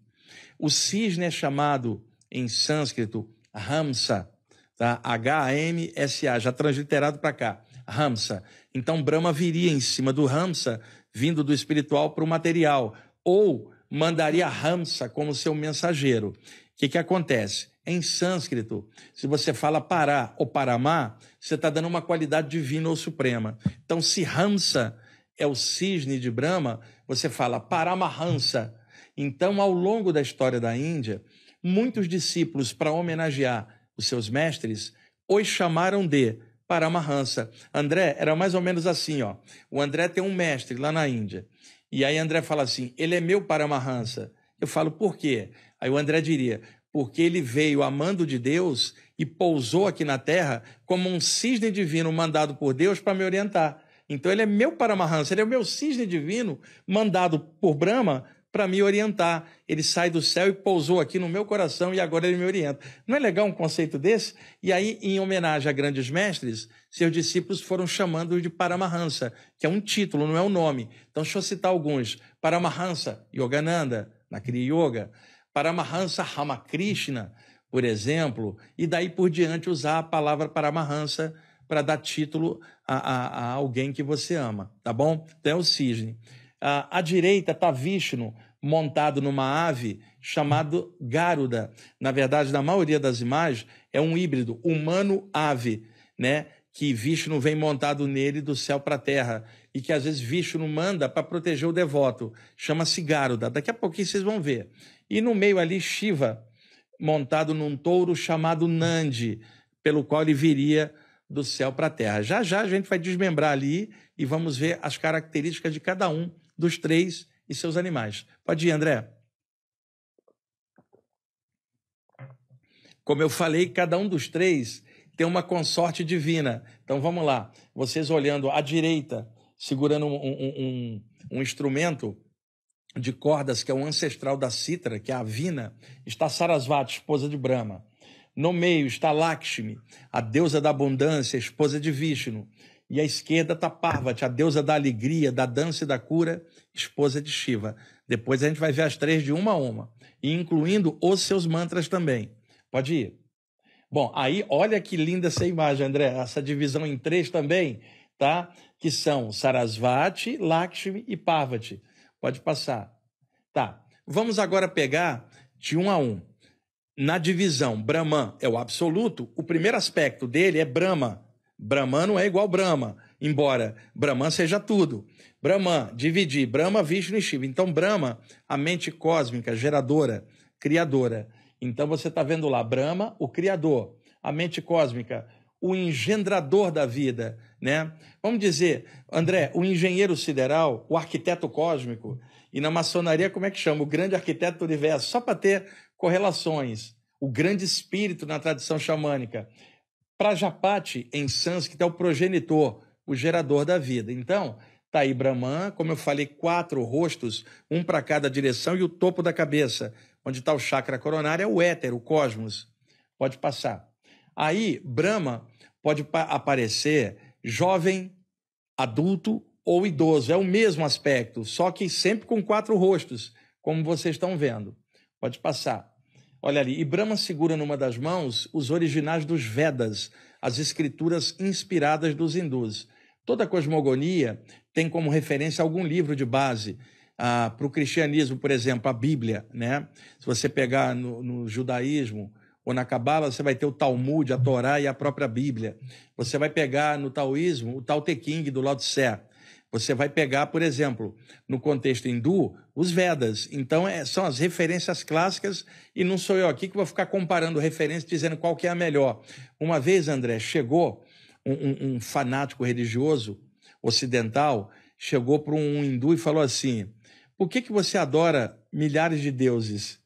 O cisne é chamado em sânscrito, Ramsa, tá? H-A-M-S-A, já transliterado para cá, Ramsa. Então Brahma viria em cima do Ramsa, vindo do espiritual para o material, ou mandaria Ramsa como seu mensageiro. O que, que acontece? Em sânscrito, se você fala Pará ou Paramá, você está dando uma qualidade divina ou suprema. Então, se Ramsa é o cisne de Brahma, você fala Paramahansa. Então, ao longo da história da Índia, muitos discípulos, para homenagear os seus mestres, os chamaram de Paramahansa. André era mais ou menos assim, ó. O André tem um mestre lá na Índia. E aí André fala assim: "Ele é meu Paramahansa". Eu falo: "Por quê?". Aí o André diria: "Porque ele veio amando de Deus e pousou aqui na terra como um cisne divino mandado por Deus para me orientar". Então ele é meu Paramahansa, ele é o meu cisne divino mandado por Brahma para me orientar. Ele sai do céu e pousou aqui no meu coração e agora ele me orienta. Não é legal um conceito desse? E aí, em homenagem a grandes mestres, seus discípulos foram chamando de Paramahansa, que é um título, não é um nome. Então, deixa eu citar alguns. Paramahansa, Yogananda, na Kriya Yoga. Paramahansa Ramakrishna, por exemplo. E daí por diante usar a palavra Paramahansa para dar título a, a, a, alguém que você ama, tá bom? Então é o cisne. À, ah, à direita está Vishnu, montado numa ave chamado Garuda. Na verdade, na maioria das imagens, é um híbrido humano-ave, né? Que Vishnu vem montado nele do céu para a terra e que às vezes Vishnu manda para proteger o devoto. Chama-se Garuda. Daqui a pouquinho vocês vão ver. E no meio ali, Shiva, montado num touro chamado Nandi, pelo qual ele viria do céu para a terra. Já já a gente vai desmembrar ali e vamos ver as características de cada um dos três e seus animais. Pode ir, André. Como eu falei, cada um dos três tem uma consorte divina. Então vamos lá. Vocês olhando à direita, segurando um, um, um, um instrumento de cordas, que é o ancestral da cítara, que é a vina, está Sarasvati, esposa de Brahma. No meio está Lakshmi, a deusa da abundância, esposa de Vishnu e à esquerda está Parvati, a deusa da alegria, da dança e da cura, esposa de Shiva. Depois a gente vai ver as três de uma a uma, e incluindo os seus mantras também. Pode ir. Bom, aí olha que linda essa imagem, André, essa divisão em três também, tá? Que são Sarasvati, Lakshmi e Parvati. Pode passar. Tá. Vamos agora pegar de um a um. Na divisão, Brahman é o absoluto, o primeiro aspecto dele é Brahma, Brahman não é igual Brahma, embora Brahman seja tudo. Brahman, dividir, Brahma, Vishnu e Shiva. Então, Brahma, a mente cósmica, geradora, criadora. Então, você está vendo lá Brahma, o criador, a mente cósmica, o engendrador da vida, né? Vamos dizer, André, o engenheiro sideral, o arquiteto cósmico, e na maçonaria, como é que chama? O grande arquiteto do universo, só para ter correlações. O grande espírito na tradição xamânica. Prajapati, em sânscrito, é o progenitor, o gerador da vida. Então, está aí Brahman, como eu falei, quatro rostos, um para cada direção e o topo da cabeça, onde está o chakra coronário, é o éter, o cosmos. Pode passar. Aí, Brahma pode aparecer jovem, adulto ou idoso. É o mesmo aspecto, só que sempre com quatro rostos, como vocês estão vendo. Pode passar. Olha ali, e Brahma segura numa das mãos os originais dos Vedas, as escrituras inspiradas dos hindus. Toda cosmogonia tem como referência algum livro de base. Ah, Para o cristianismo, por exemplo, a Bíblia, né? Se você pegar no, no judaísmo, ou na Cabala, você vai ter o Talmud, a Torá e a própria Bíblia. Você vai pegar no taoísmo o Tao Te Ching do Lao Tse. Você vai pegar, por exemplo, no contexto hindu, os Vedas. Então, é, são as referências clássicas e não sou eu aqui que vou ficar comparando referências, dizendo qual que é a melhor. Uma vez, André, chegou um, um, um fanático religioso ocidental, chegou para um hindu e falou assim, por que, que você adora milhares de deuses,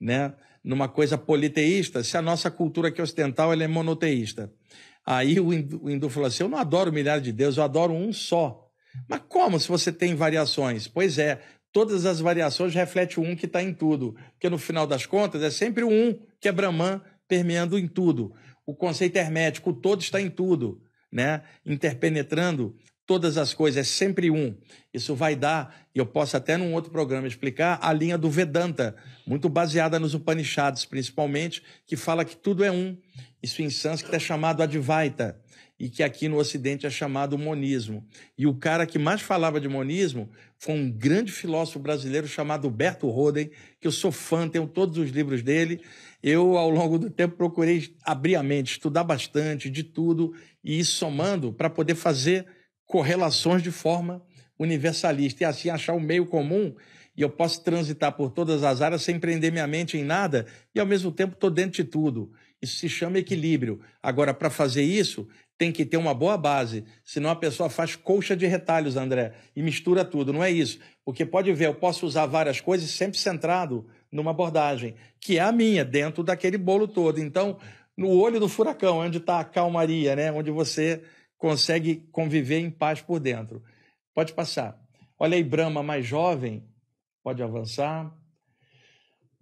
né? Numa coisa politeísta, se a nossa cultura aqui ocidental ela é monoteísta. Aí o hindu, o hindu falou assim, eu não adoro milhares de deuses, eu adoro um só mas como se você tem variações? Pois é, todas as variações refletem o um que está em tudo. Porque no final das contas é sempre o um que é Brahman permeando em tudo. O conceito hermético, o todo está em tudo, né? interpenetrando todas as coisas, é sempre um. Isso vai dar, e eu posso até num outro programa explicar, a linha do Vedanta, muito baseada nos Upanishads, principalmente, que fala que tudo é um. Isso em sânscrito é chamado Advaita e que aqui no Ocidente é chamado monismo. E o cara que mais falava de monismo foi um grande filósofo brasileiro chamado Berto Roden, que eu sou fã, tenho todos os livros dele. Eu, ao longo do tempo, procurei abrir a mente, estudar bastante de tudo e ir somando para poder fazer correlações de forma universalista e assim achar o um meio comum e eu posso transitar por todas as áreas sem prender minha mente em nada e ao mesmo tempo estou dentro de tudo. Isso se chama equilíbrio. Agora, para fazer isso, tem que ter uma boa base, senão a pessoa faz colcha de retalhos, André, e mistura tudo. Não é isso. Porque pode ver, eu posso usar várias coisas sempre centrado numa abordagem, que é a minha, dentro daquele bolo todo. Então, no olho do furacão, onde está a calmaria, né? onde você consegue conviver em paz por dentro. Pode passar. Olha aí, Brahma mais jovem, pode avançar.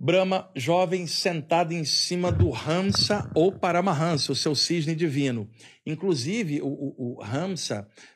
Brahma, jovem, sentado em cima do Ramsa ou Paramahansa, o seu cisne divino. Inclusive, o, o, o,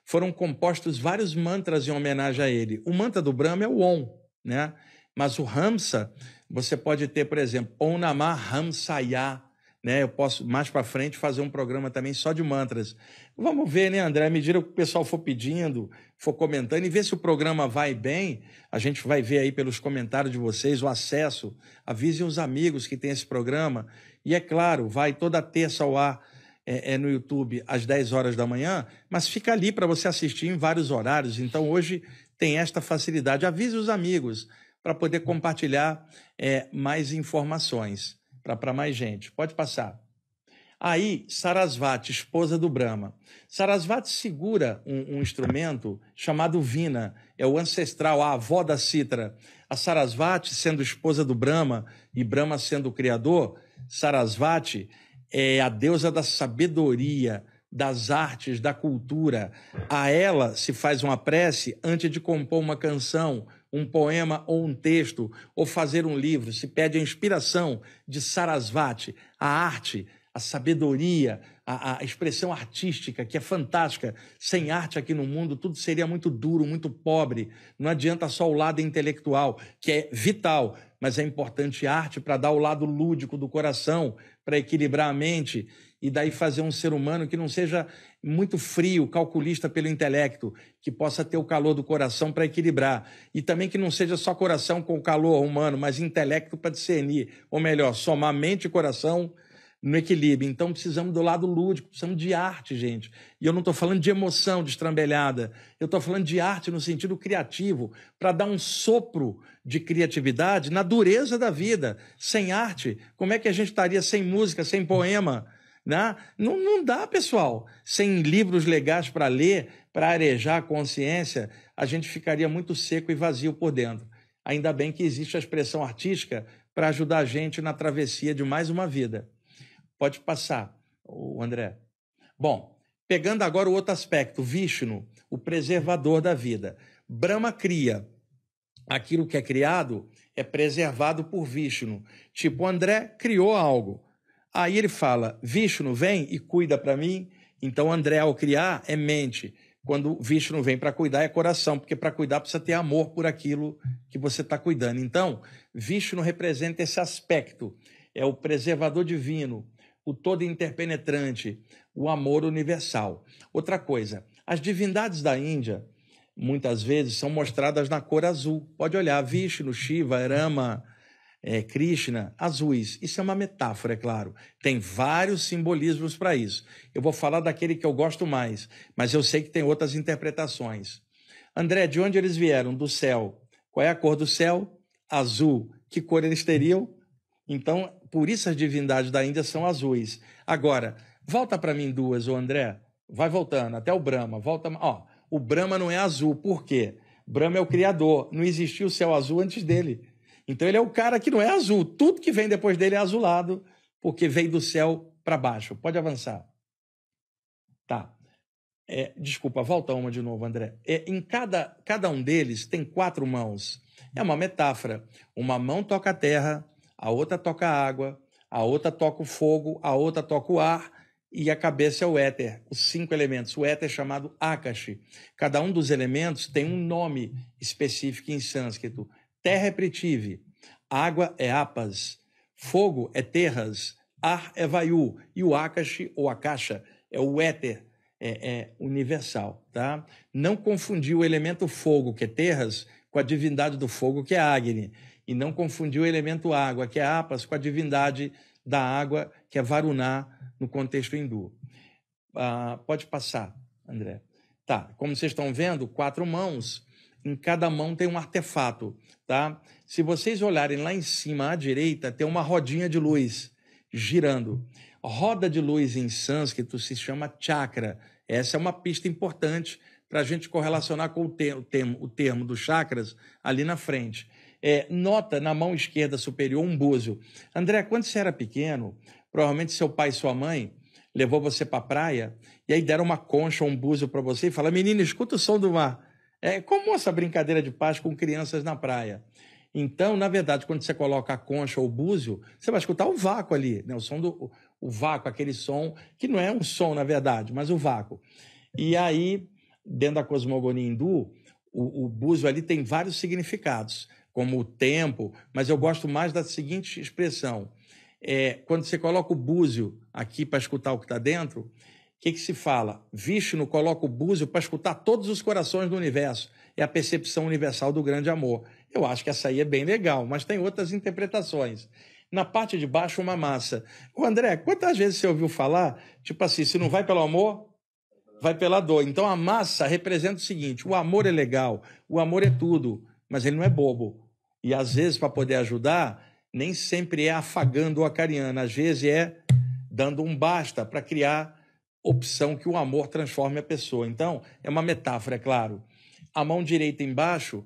foram compostos vários mantras em homenagem a ele. O mantra do Brahma é o Om, né? Mas o Ramsa você pode ter, por exemplo, Om Namah Ramsaya. Né? Eu posso mais para frente fazer um programa também só de mantras. Vamos ver, né, André? À medida que o pessoal for pedindo, for comentando e ver se o programa vai bem, a gente vai ver aí pelos comentários de vocês o acesso. Avisem os amigos que tem esse programa. E é claro, vai toda terça ao ar é, é, no YouTube às 10 horas da manhã, mas fica ali para você assistir em vários horários. Então hoje tem esta facilidade. Avise os amigos para poder compartilhar é, mais informações para mais gente. Pode passar. Aí, Sarasvati, esposa do Brahma. Sarasvati segura um, um, instrumento chamado Vina, é o ancestral, a avó da citra. A Sarasvati, sendo esposa do Brahma e Brahma sendo o criador, Sarasvati é a deusa da sabedoria, das artes, da cultura. A ela se faz uma prece antes de compor uma canção um poema ou um texto, ou fazer um livro, se pede a inspiração de Sarasvati, a arte, a sabedoria, a, a, expressão artística, que é fantástica. Sem arte aqui no mundo, tudo seria muito duro, muito pobre. Não adianta só o lado intelectual, que é vital, mas é importante arte para dar o lado lúdico do coração, para equilibrar a mente e daí fazer um ser humano que não seja muito frio, calculista pelo intelecto, que possa ter o calor do coração para equilibrar. E também que não seja só coração com calor humano, mas intelecto para discernir. Ou melhor, somar mente e coração no equilíbrio. Então precisamos do lado lúdico, precisamos de arte, gente. E eu não estou falando de emoção destrambelhada, eu estou falando de arte no sentido criativo, para dar um sopro de criatividade na dureza da vida. Sem arte, como é que a gente estaria sem música, sem poema? Né? Não, não dá, pessoal. Sem livros legais para ler, para arejar a consciência, a gente ficaria muito seco e vazio por dentro. Ainda bem que existe a expressão artística para ajudar a gente na travessia de mais uma vida. Pode passar, o André. Bom, pegando agora o outro aspecto, Vishnu, o preservador da vida. Brahma cria. Aquilo que é criado é preservado por Vishnu. Tipo, André criou algo. Aí ele fala: Vishnu vem e cuida para mim. Então, André, ao criar, é mente. Quando Vishnu vem para cuidar, é coração, porque para cuidar precisa ter amor por aquilo que você está cuidando. Então, Vishnu representa esse aspecto. É o preservador divino, o todo interpenetrante, o amor universal. Outra coisa, as divindades da Índia muitas vezes são mostradas na cor azul. Pode olhar Vishnu, Shiva, Rama, é, Krishna azuis. Isso é uma metáfora, é claro. Tem vários simbolismos para isso. Eu vou falar daquele que eu gosto mais, mas eu sei que tem outras interpretações. André, de onde eles vieram? Do céu. Qual é a cor do céu? Azul. Que cor eles teriam? Então, por isso as divindades da Índia são azuis. Agora, volta para mim duas, o André. Vai voltando, até o Brahma. Volta. Ó, o Brahma não é azul. Por quê? Brahma é o criador. Não existia o céu azul antes dele. Então ele é o cara que não é azul. Tudo que vem depois dele é azulado, porque veio do céu para baixo. Pode avançar. Tá. É, desculpa, volta uma de novo, André. É, em cada, cada um deles tem quatro mãos. É uma metáfora. Uma mão toca a terra, a outra toca a água, a outra toca o fogo, a outra toca o ar e a cabeça é o éter, os cinco elementos. O éter é chamado Akashi. Cada um dos elementos tem um nome específico em sânscrito terra é Pretive, água é Apas, fogo é Terras, ar é vaiu e o Akashi ou Akasha é o éter, é, é universal. Tá? Não confundir o elemento fogo, que é Terras, com a divindade do fogo, que é Agni, e não confundir o elemento água, que é Apas, com a divindade da água, que é Varuná, no contexto hindu. Ah, pode passar, André. Tá, como vocês estão vendo, quatro mãos em cada mão tem um artefato, tá? Se vocês olharem lá em cima à direita, tem uma rodinha de luz girando. Roda de luz em sânscrito se chama chakra. Essa é uma pista importante para a gente correlacionar com o, te o, termo, o termo dos chakras ali na frente. É, nota na mão esquerda superior um búzio. André, quando você era pequeno, provavelmente seu pai e sua mãe levou você para a praia e aí deram uma concha ou um búzio para você e falaram, menino, escuta o som do mar. É comum essa brincadeira de paz com crianças na praia. Então, na verdade, quando você coloca a concha ou o búzio, você vai escutar o vácuo ali, né? o som do o vácuo, aquele som que não é um som, na verdade, mas o vácuo. E aí, dentro da cosmogonia hindu, o, o búzio ali tem vários significados, como o tempo, mas eu gosto mais da seguinte expressão. É, quando você coloca o búzio aqui para escutar o que está dentro, o que, que se fala? Vishnu coloca o búzio para escutar todos os corações do universo. É a percepção universal do grande amor. Eu acho que essa aí é bem legal, mas tem outras interpretações na parte de baixo uma massa. O André, quantas vezes você ouviu falar, tipo assim, se não vai pelo amor, vai pela dor. Então a massa representa o seguinte: o amor é legal, o amor é tudo, mas ele não é bobo. E às vezes, para poder ajudar, nem sempre é afagando o acariano. às vezes é dando um basta para criar opção que o amor transforme a pessoa. Então, é uma metáfora, é claro. A mão direita embaixo,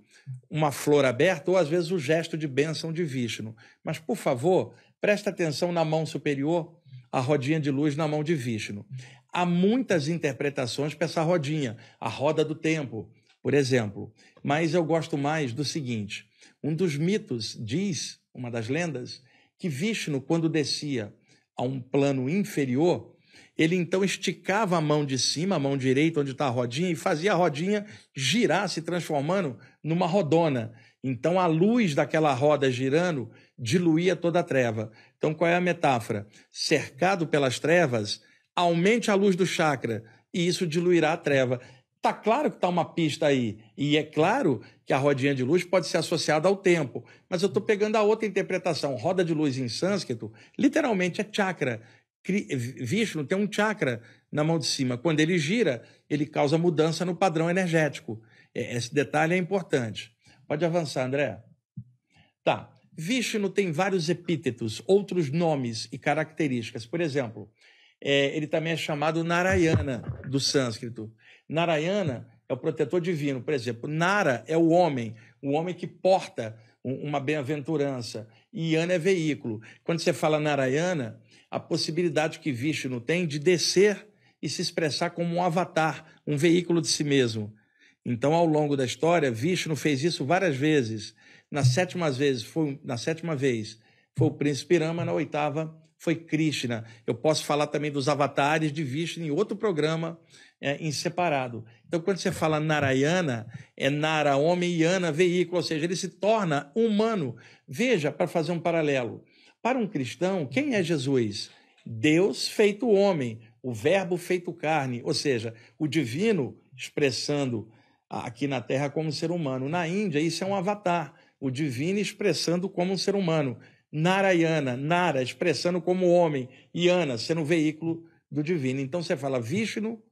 uma flor aberta, ou às vezes o gesto de bênção de Vishnu. Mas, por favor, preste atenção na mão superior, a rodinha de luz na mão de Vishnu. Há muitas interpretações para essa rodinha, a roda do tempo, por exemplo. Mas eu gosto mais do seguinte: um dos mitos diz, uma das lendas, que Vishnu, quando descia a um plano inferior, ele então esticava a mão de cima, a mão direita, onde está a rodinha, e fazia a rodinha girar, se transformando numa rodona. Então a luz daquela roda girando diluía toda a treva. Então qual é a metáfora? Cercado pelas trevas, aumente a luz do chakra e isso diluirá a treva. Tá claro que tá uma pista aí, e é claro que a rodinha de luz pode ser associada ao tempo, mas eu estou pegando a outra interpretação. Roda de luz em sânscrito, literalmente é chakra. Vishnu tem um chakra na mão de cima. Quando ele gira, ele causa mudança no padrão energético. É, esse detalhe é importante. Pode avançar, André. Tá. Vishnu tem vários epítetos, outros nomes e características. Por exemplo, é, ele também é chamado Narayana, do sânscrito. Narayana é o protetor divino. Por exemplo, Nara é o homem, o homem que porta uma bem-aventurança. E Yana é veículo. Quando você fala Narayana, a possibilidade que Vishnu tem de descer e se expressar como um avatar, um veículo de si mesmo. Então, ao longo da história, Vishnu fez isso várias vezes. Na sétima vez foi, na sétima vez foi o príncipe Rama, na oitava foi Krishna. Eu posso falar também dos avatares de Vishnu em outro programa é, em separado. Então, quando você fala Narayana, é Nara, homem, e Ana, veículo, ou seja, ele se torna humano. Veja, para fazer um paralelo, para um cristão, quem é Jesus? Deus feito homem, o Verbo feito carne, ou seja, o divino expressando aqui na Terra como ser humano. Na Índia, isso é um avatar, o divino expressando como um ser humano. Narayana, Nara, expressando como homem, e Ana, sendo veículo do divino. Então você fala Vishnu,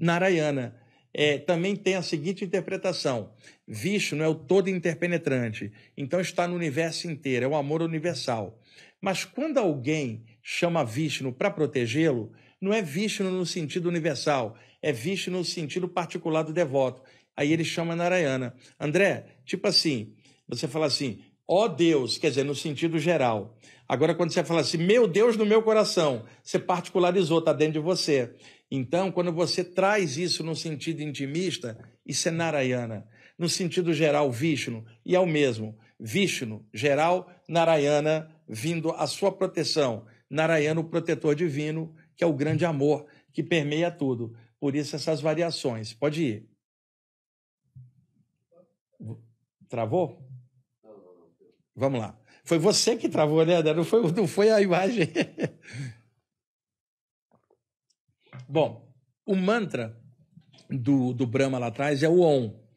Narayana. É, também tem a seguinte interpretação: Vishnu é o todo interpenetrante, então está no universo inteiro, é o amor universal. Mas quando alguém chama Vishnu para protegê-lo, não é Vishnu no sentido universal, é Vishnu no sentido particular do devoto. Aí ele chama Narayana. André, tipo assim, você fala assim, ó oh Deus, quer dizer, no sentido geral. Agora, quando você fala assim, meu Deus no meu coração, você particularizou, está dentro de você. Então, quando você traz isso no sentido intimista, isso é Narayana no sentido geral Vishnu, e é o mesmo. Vishnu, geral, Narayana, vindo à sua proteção. Narayana, o protetor divino, que é o grande amor que permeia tudo. Por isso essas variações. Pode ir. Travou? Vamos lá. Foi você que travou, né, Não foi, não foi a imagem. Bom, o mantra do, do Brahma lá atrás é o Om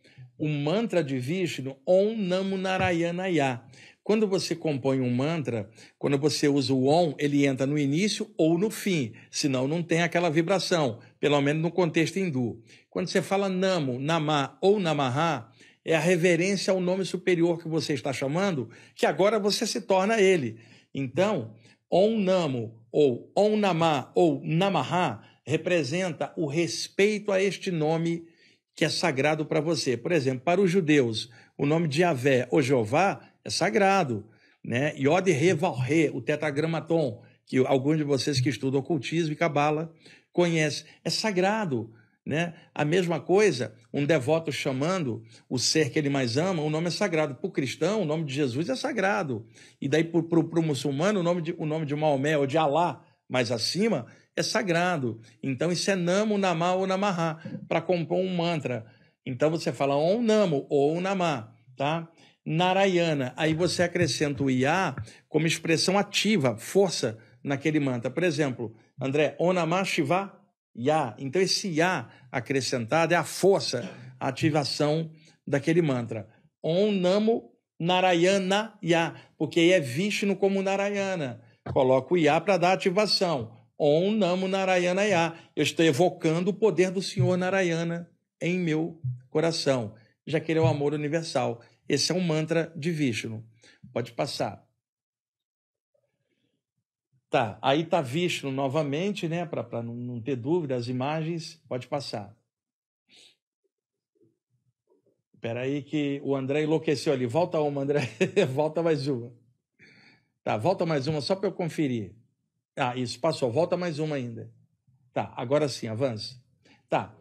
o mantra de Vishnu, Om Namo Narayanaya. Quando você compõe um mantra, quando você usa o Om, ele entra no início ou no fim, senão não tem aquela vibração, pelo menos no contexto hindu. Quando você fala namo, namá ou namahá, é a reverência ao nome superior que você está chamando, que agora você se torna ele. Então, Om namo ou Om namá ou namahá representa o respeito a este nome que é sagrado para você. Por exemplo, para os judeus, o nome de Javé ou Jeová é sagrado. Né? Yod de Revalre, o tetragramaton, que alguns de vocês que estudam ocultismo e cabala conhecem, é sagrado. Né? A mesma coisa, um devoto chamando o ser que ele mais ama, o nome é sagrado. Para o cristão, o nome de Jesus é sagrado. E daí para o muçulmano, o nome de, o nome de Maomé ou de Alá mais acima é sagrado. Então, isso é namo, namá ou namahá, para compor um mantra. Então, você fala om namo ou namá, tá? Narayana, aí você acrescenta o iá como expressão ativa, força naquele mantra. Por exemplo, André, om namá shiva ya. Então, esse iá acrescentado é a força, a ativação daquele mantra. Om namo narayana ya, porque aí é Vishnu como Narayana. Coloca o iá para dar ativação. Om Namo Narayanaya. Eu estou evocando o poder do Senhor Narayana em meu coração, já que ele é o amor universal. Esse é um mantra de Vishnu. Pode passar. Tá, aí tá Vishnu novamente, né? Para não ter dúvida, as imagens. Pode passar. Espera aí que o André enlouqueceu ali. Volta uma, André. volta mais uma. Tá, volta mais uma só para eu conferir. Ah, isso, passou. Volta mais uma ainda. Tá, agora sim, avança. Tá.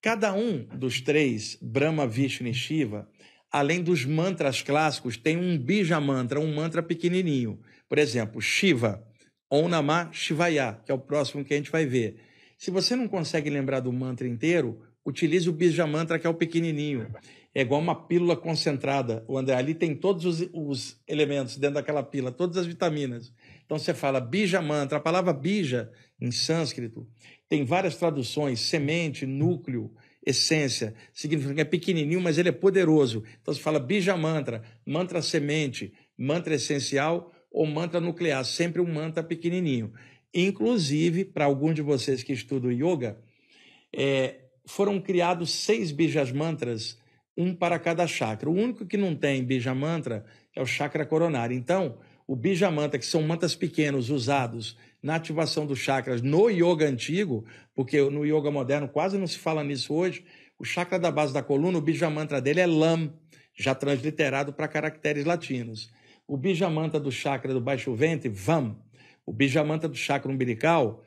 Cada um dos três, Brahma, Vishnu e Shiva, além dos mantras clássicos, tem um bija mantra, um mantra pequenininho. Por exemplo, Shiva, Om Namah Shivaya, que é o próximo que a gente vai ver. Se você não consegue lembrar do mantra inteiro, utilize o bija mantra, que é o pequenininho. É igual uma pílula concentrada. O André, ali tem todos os, os elementos dentro daquela pílula, todas as vitaminas. Então você fala bija mantra. A palavra bija em sânscrito tem várias traduções: semente, núcleo, essência. Significa que é pequenininho, mas ele é poderoso. Então você fala bija mantra, mantra semente, mantra essencial ou mantra nuclear, sempre um mantra pequenininho. Inclusive, para alguns de vocês que estudam yoga, é, foram criados seis bijas mantras, um para cada chakra. O único que não tem bija mantra é o chakra coronário. Então, o bijamanta, que são mantas pequenos usados na ativação dos chakras no yoga antigo, porque no yoga moderno quase não se fala nisso hoje, o chakra da base da coluna, o bijamantra dele é LAM, já transliterado para caracteres latinos. O bijamanta do chakra do baixo ventre, VAM. O bijamanta do chakra umbilical,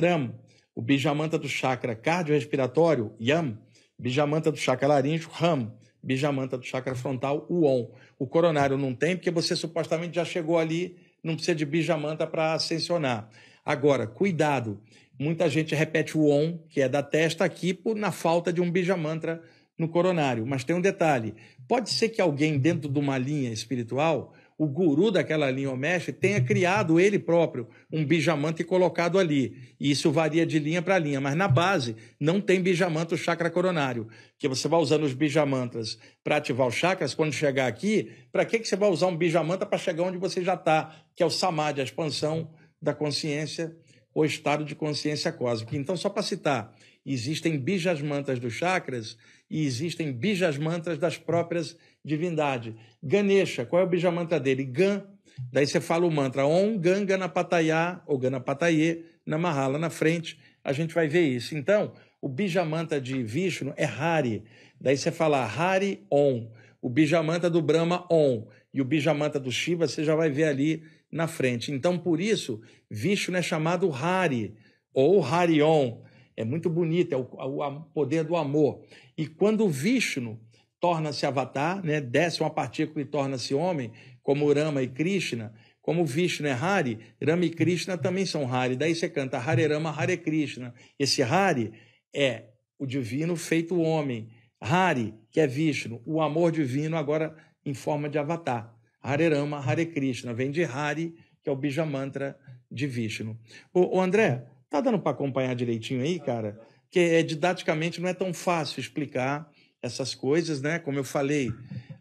RAM. O bijamanta do chakra cardiorrespiratório, YAM. Bijamanta do chakra laríngeo, RAM bijamanta do chakra frontal, o on. O coronário não tem, porque você supostamente já chegou ali, não precisa de bijamanta para ascensionar. Agora, cuidado. Muita gente repete o on, que é da testa aqui, por, na falta de um bijamantra no coronário. Mas tem um detalhe: pode ser que alguém dentro de uma linha espiritual o guru daquela linha ou mestre tenha criado ele próprio um bijamanta e colocado ali. E isso varia de linha para linha, mas na base não tem bijamanta o chakra coronário, que você vai usando os bijamantas para ativar os chakras. Quando chegar aqui, para que, que você vai usar um bijamanta para chegar onde você já está, que é o samadhi, a expansão da consciência ou estado de consciência cósmica. Então, só para citar, existem mantas dos chakras e existem mantas das próprias divindade. Ganesha, qual é o bijamanta dele? Gan. Daí você fala o mantra Om Ganga Napataya ou Ganapataye na Mahala na frente a gente vai ver isso. Então, o bijamanta de Vishnu é Hari. Daí você fala Hari Om. O bijamanta do Brahma Om. E o bijamanta do Shiva você já vai ver ali na frente. Então, por isso, Vishnu é chamado Hari ou Om, É muito bonito, é o, o, o poder do amor. E quando Vishnu torna-se Avatar, né? desce uma partícula e torna-se homem, como Rama e Krishna. Como Vishnu é Hari, Rama e Krishna também são Hari. Daí você canta Hare Rama, Hare Krishna. Esse Hari é o divino feito homem. Hari, que é Vishnu, o amor divino agora em forma de avatar. Hare Rama, Hare Krishna, vem de Hari, que é o Bijamantra de Vishnu. Ô, ô André, tá dando para acompanhar direitinho aí, cara? Que é, didaticamente não é tão fácil explicar essas coisas, né? Como eu falei,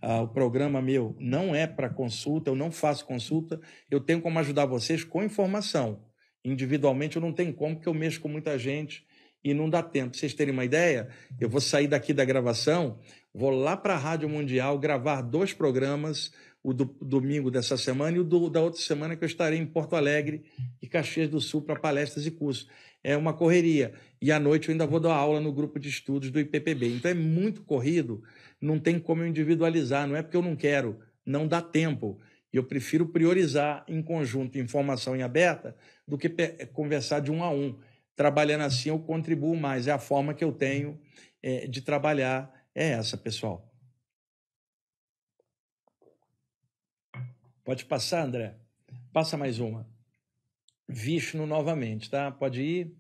ah, o programa meu não é para consulta, eu não faço consulta, eu tenho como ajudar vocês com informação. Individualmente eu não tenho como, porque eu mexo com muita gente e não dá tempo. Pra vocês terem uma ideia, eu vou sair daqui da gravação, vou lá para a Rádio Mundial gravar dois programas, o do domingo dessa semana e o do, da outra semana que eu estarei em Porto Alegre e Caxias do Sul para palestras e cursos é uma correria. E à noite eu ainda vou dar aula no grupo de estudos do IPPB. Então é muito corrido, não tem como eu individualizar, não é porque eu não quero, não dá tempo. Eu prefiro priorizar em conjunto informação em aberta do que conversar de um a um. Trabalhando assim, eu contribuo mais. É a forma que eu tenho é, de trabalhar, é essa, pessoal. Pode passar, André? Passa mais uma. Vishnu novamente, tá? Pode ir.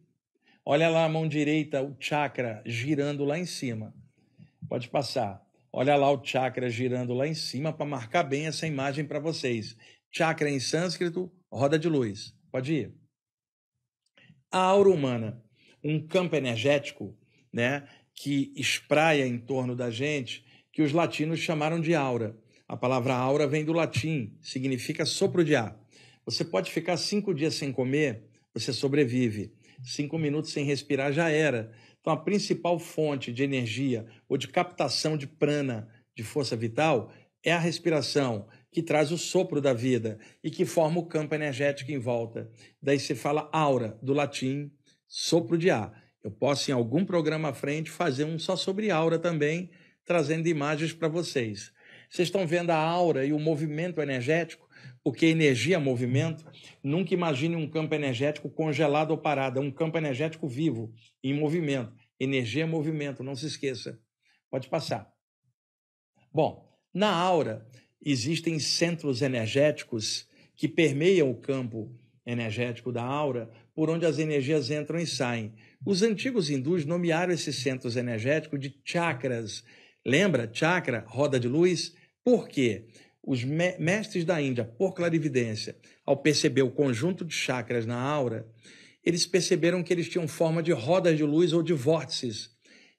Olha lá a mão direita, o chakra girando lá em cima. Pode passar. Olha lá o chakra girando lá em cima para marcar bem essa imagem para vocês. Chakra em sânscrito, roda de luz. Pode ir. A aura humana, um campo energético, né, que espraia em torno da gente, que os latinos chamaram de aura. A palavra aura vem do latim, significa sopro de ar. Você pode ficar cinco dias sem comer, você sobrevive. Cinco minutos sem respirar já era. Então, a principal fonte de energia ou de captação de prana, de força vital, é a respiração, que traz o sopro da vida e que forma o campo energético em volta. Daí se fala aura, do latim sopro de ar. Eu posso, em algum programa à frente, fazer um só sobre aura também, trazendo imagens para vocês. Vocês estão vendo a aura e o movimento energético? porque energia é movimento. Nunca imagine um campo energético congelado ou parado, é um campo energético vivo, em movimento. Energia é movimento, não se esqueça. Pode passar. Bom, na aura existem centros energéticos que permeiam o campo energético da aura, por onde as energias entram e saem. Os antigos hindus nomearam esses centros energéticos de chakras. Lembra? Chakra, roda de luz. Por quê? os mestres da Índia, por clarividência, ao perceber o conjunto de chakras na aura, eles perceberam que eles tinham forma de rodas de luz ou de vórtices.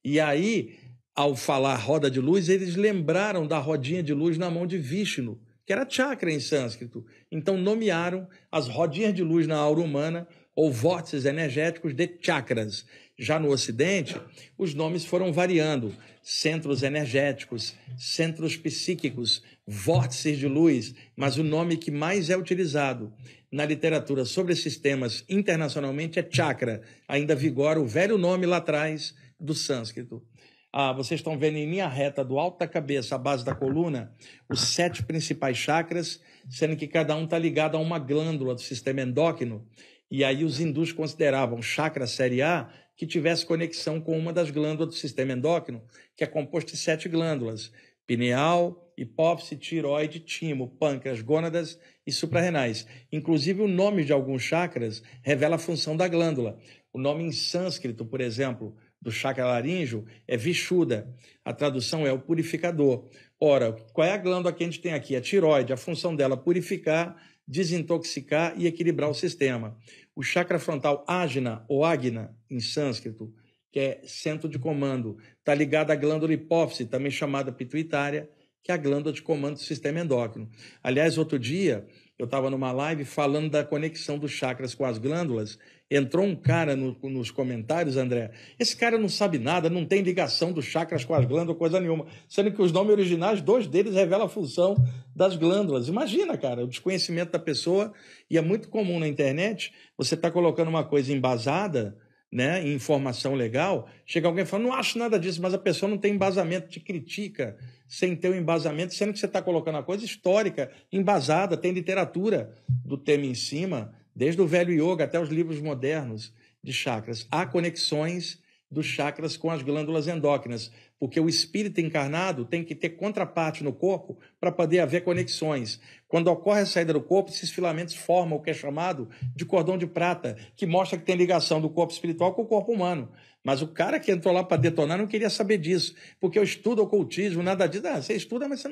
E aí, ao falar roda de luz, eles lembraram da rodinha de luz na mão de Vishnu, que era chakra em sânscrito. Então nomearam as rodinhas de luz na aura humana ou vórtices energéticos de chakras. Já no Ocidente, os nomes foram variando: centros energéticos, centros psíquicos, vórtices de luz, mas o nome que mais é utilizado na literatura sobre esses temas internacionalmente é chakra. Ainda vigora o velho nome lá atrás do sânscrito. Ah, vocês estão vendo em linha reta do alto da cabeça à base da coluna os sete principais chakras, sendo que cada um está ligado a uma glândula do sistema endócrino. E aí os hindus consideravam chakra série A que tivesse conexão com uma das glândulas do sistema endócrino, que é composta de sete glândulas pineal, hipófise, tiroide, timo, pâncreas, gônadas e suprarrenais. Inclusive, o nome de alguns chakras revela a função da glândula. O nome em sânscrito, por exemplo, do chakra laríngeo é Vishuda. A tradução é o purificador. Ora, qual é a glândula que a gente tem aqui? A tiroide. A função dela é purificar, desintoxicar e equilibrar o sistema. O chakra frontal Ajna, ou Agna, em sânscrito, que é centro de comando, está ligada à glândula hipófise, também chamada pituitária, que é a glândula de comando do sistema endócrino. Aliás, outro dia, eu estava numa live falando da conexão dos chakras com as glândulas. Entrou um cara no, nos comentários, André. Esse cara não sabe nada, não tem ligação dos chakras com as glândulas, coisa nenhuma. Sendo que os nomes originais, dois deles revelam a função das glândulas. Imagina, cara, o desconhecimento da pessoa. E é muito comum na internet você está colocando uma coisa embasada né, informação legal, chega alguém falando, não acho nada disso, mas a pessoa não tem embasamento, te critica sem ter o um embasamento, sendo que você está colocando a coisa histórica, embasada, tem literatura do tema em cima, desde o velho yoga até os livros modernos de chakras. Há conexões dos chakras com as glândulas endócrinas porque o espírito encarnado tem que ter contraparte no corpo para poder haver conexões. Quando ocorre a saída do corpo, esses filamentos formam o que é chamado de cordão de prata, que mostra que tem ligação do corpo espiritual com o corpo humano. Mas o cara que entrou lá para detonar não queria saber disso, porque eu estudo ocultismo, nada disso. Ah, você estuda, mas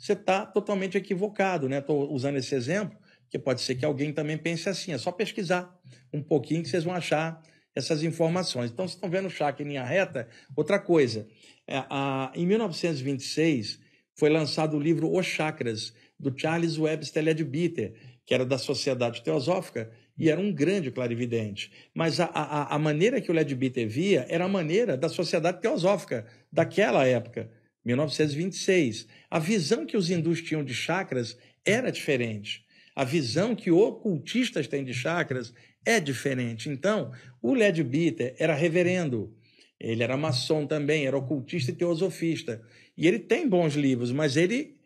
você está totalmente equivocado, né? Estou usando esse exemplo, que pode ser que alguém também pense assim, é só pesquisar um pouquinho que vocês vão achar essas informações. Então, vocês estão vendo o chakra em linha reta. Outra coisa, é, em 1926, foi lançado o livro Os Chakras, do Charles Webster Leadbeater, que era da Sociedade Teosófica e era um grande clarividente. Mas a, a, a maneira que o Leadbeater via era a maneira da Sociedade Teosófica daquela época, 1926. A visão que os hindus tinham de chakras era diferente. A visão que ocultistas têm de chakras é diferente. Então, o Leadbeater era reverendo. Ele era maçom também, era ocultista e teosofista. E ele tem bons livros, mas ele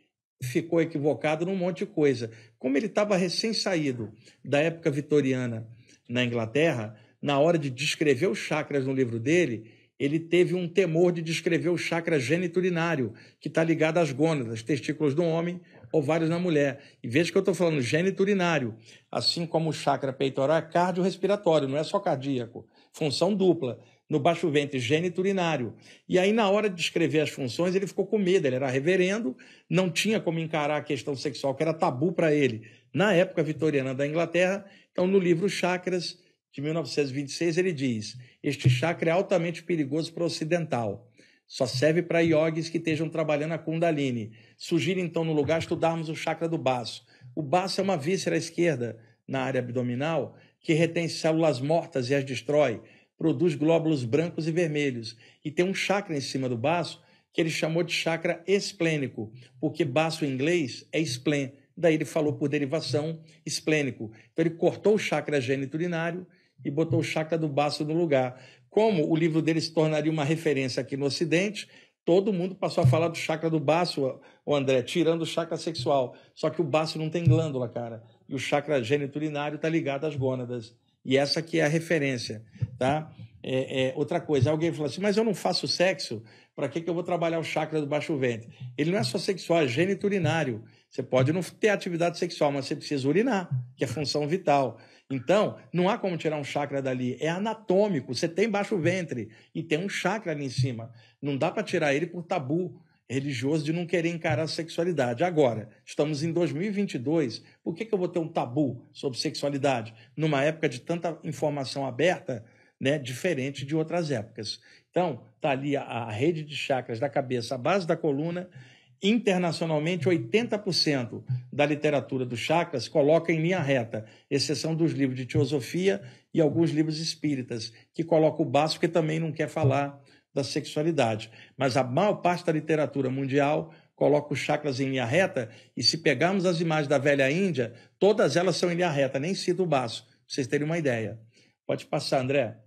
ficou equivocado num monte de coisa. Como ele estava recém-saído da época vitoriana na Inglaterra, na hora de descrever os chakras no livro dele, ele teve um temor de descrever o chakra geniturinário, que está ligado às gônadas, testículos do homem, ovários na mulher. E veja que eu estou falando geniturinário, assim como o chakra peitoral é cardiorrespiratório, não é só cardíaco, função dupla no baixo ventre geniturinário. E aí, na hora de escrever as funções, ele ficou com medo. Ele era reverendo, não tinha como encarar a questão sexual, que era tabu para ele, na época vitoriana da Inglaterra. Então, no livro Chakras, de 1926, ele diz: Este chakra é altamente perigoso para o ocidental. Só serve para iogues que estejam trabalhando a Kundalini. Sugiro, então, no lugar, estudarmos o chakra do baço. O baço é uma víscera esquerda na área abdominal que retém células mortas e as destrói produz glóbulos brancos e vermelhos. E tem um chakra em cima do baço que ele chamou de chakra esplênico, porque baço em inglês é esplen. Daí ele falou por derivação esplênico. Então ele cortou o chakra geniturinário e botou o chakra do baço no lugar. Como o livro dele se tornaria uma referência aqui no Ocidente, todo mundo passou a falar do chakra do baço, o André, tirando o chakra sexual. Só que o baço não tem glândula, cara. E o chakra geniturinário está ligado às gônadas. E essa que é a referência, tá? É, é, outra coisa, alguém fala assim, mas eu não faço sexo, para que, que eu vou trabalhar o chakra do baixo ventre? Ele não é só sexual, é urinário Você pode não ter atividade sexual, mas você precisa urinar, que é função vital. Então, não há como tirar um chakra dali. É anatômico, você tem baixo ventre e tem um chakra ali em cima. Não dá para tirar ele por tabu religioso de não querer encarar a sexualidade. Agora, estamos em 2022, por que, que eu vou ter um tabu sobre sexualidade numa época de tanta informação aberta, né, diferente de outras épocas? Então, está ali a, a, rede de chakras da cabeça, a base da coluna. Internacionalmente, 80% da literatura dos chakras coloca em linha reta, exceção dos livros de teosofia e alguns livros espíritas, que colocam o baço, porque também não quer falar da sexualidade. Mas a maior parte da literatura mundial coloca os chakras em linha reta, e se pegarmos as imagens da velha Índia, todas elas são em linha reta, nem cito o baço, para vocês terem uma ideia. Pode passar, André.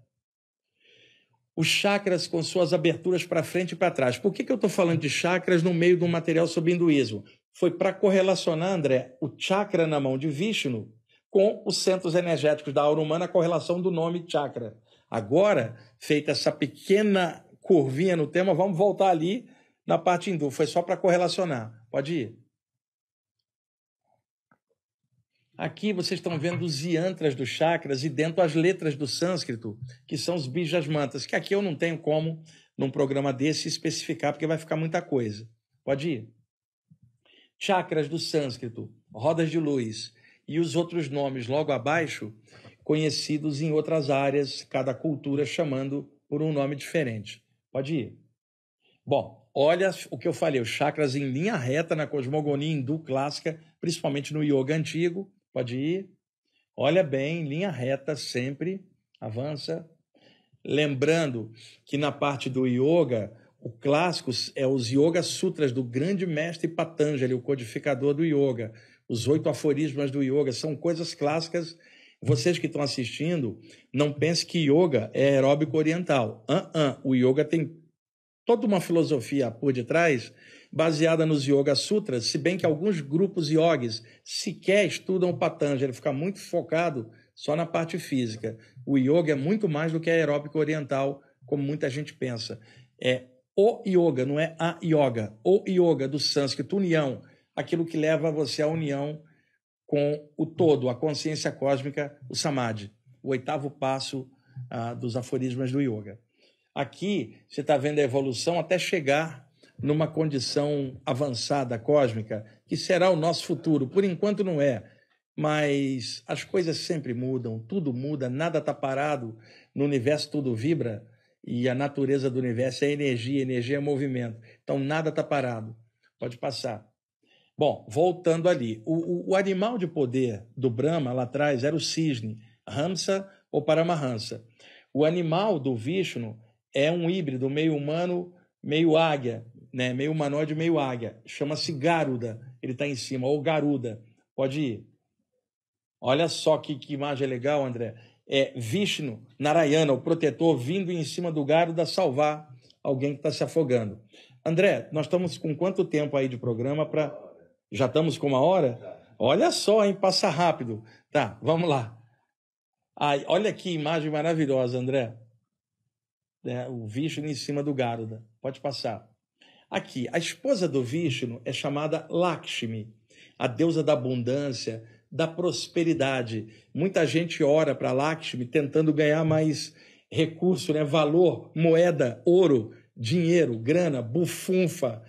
Os chakras com suas aberturas para frente e para trás. Por que, que eu estou falando de chakras no meio de um material sobre hinduísmo? Foi para correlacionar, André, o chakra na mão de Vishnu com os centros energéticos da aura humana, a correlação do nome chakra. Agora, feita essa pequena curvinha no tema, vamos voltar ali na parte hindu. Foi só para correlacionar. Pode ir. Aqui vocês estão vendo os yantras dos chakras e dentro as letras do sânscrito, que são os bijasmantas, que aqui eu não tenho como, num programa desse, especificar, porque vai ficar muita coisa. Pode ir. Chakras do sânscrito, rodas de luz e os outros nomes logo abaixo, conhecidos em outras áreas, cada cultura chamando por um nome diferente. Pode ir. Bom, olha o que eu falei, os chakras em linha reta na cosmogonia hindu clássica, principalmente no yoga antigo. Pode ir. Olha bem, linha reta sempre. Avança. Lembrando que na parte do yoga, o clássico é os Yoga Sutras do grande mestre Patanjali, o codificador do yoga. Os oito aforismas do yoga são coisas clássicas vocês que estão assistindo, não pense que yoga é aeróbico oriental. Uh, uh O yoga tem toda uma filosofia por detrás, baseada nos Yoga Sutras, se bem que alguns grupos yogis sequer estudam o Patanjali, ele fica muito focado só na parte física. O yoga é muito mais do que aeróbico oriental, como muita gente pensa. É o yoga, não é a yoga. O yoga do sânscrito, união, aquilo que leva você à união com o todo, a consciência cósmica, o samadhi, o oitavo passo ah, dos aforismos do yoga. Aqui você está vendo a evolução até chegar numa condição avançada cósmica, que será o nosso futuro. Por enquanto não é, mas as coisas sempre mudam, tudo muda, nada está parado, no universo tudo vibra e a natureza do universo é energia, energia é movimento. Então nada está parado. Pode passar. Bom, voltando ali, o, o, o animal de poder do Brahma lá atrás era o cisne, ramsa ou Paramahansa. O animal do Vishnu é um híbrido meio humano, meio águia, né? meio humanoide, meio águia. Chama-se Garuda, ele está em cima, ou Garuda. Pode ir. Olha só que, que imagem legal, André. É Vishnu, Narayana, o protetor, vindo em cima do Garuda salvar alguém que está se afogando. André, nós estamos com quanto tempo aí de programa para já estamos com uma hora? Olha só, hein? Passa rápido. Tá, vamos lá. Ai, olha que imagem maravilhosa, André. É, o Vishnu em cima do Garuda. Pode passar. Aqui, a esposa do Vishnu é chamada Lakshmi, a deusa da abundância, da prosperidade. Muita gente ora para Lakshmi tentando ganhar mais recurso, né? valor, moeda, ouro, dinheiro, grana, bufunfa.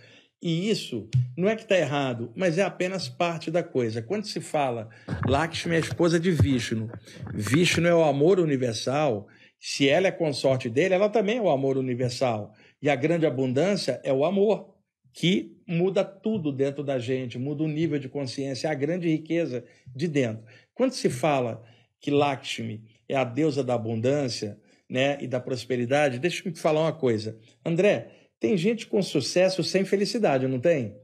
E isso não é que está errado, mas é apenas parte da coisa. Quando se fala Lakshmi é a esposa de Vishnu, Vishnu é o amor universal, se ela é consorte dele, ela também é o amor universal. E a grande abundância é o amor, que muda tudo dentro da gente, muda o nível de consciência, é a grande riqueza de dentro. Quando se fala que Lakshmi é a deusa da abundância né, e da prosperidade, deixa eu te falar uma coisa. André, tem gente com sucesso sem felicidade, não tem?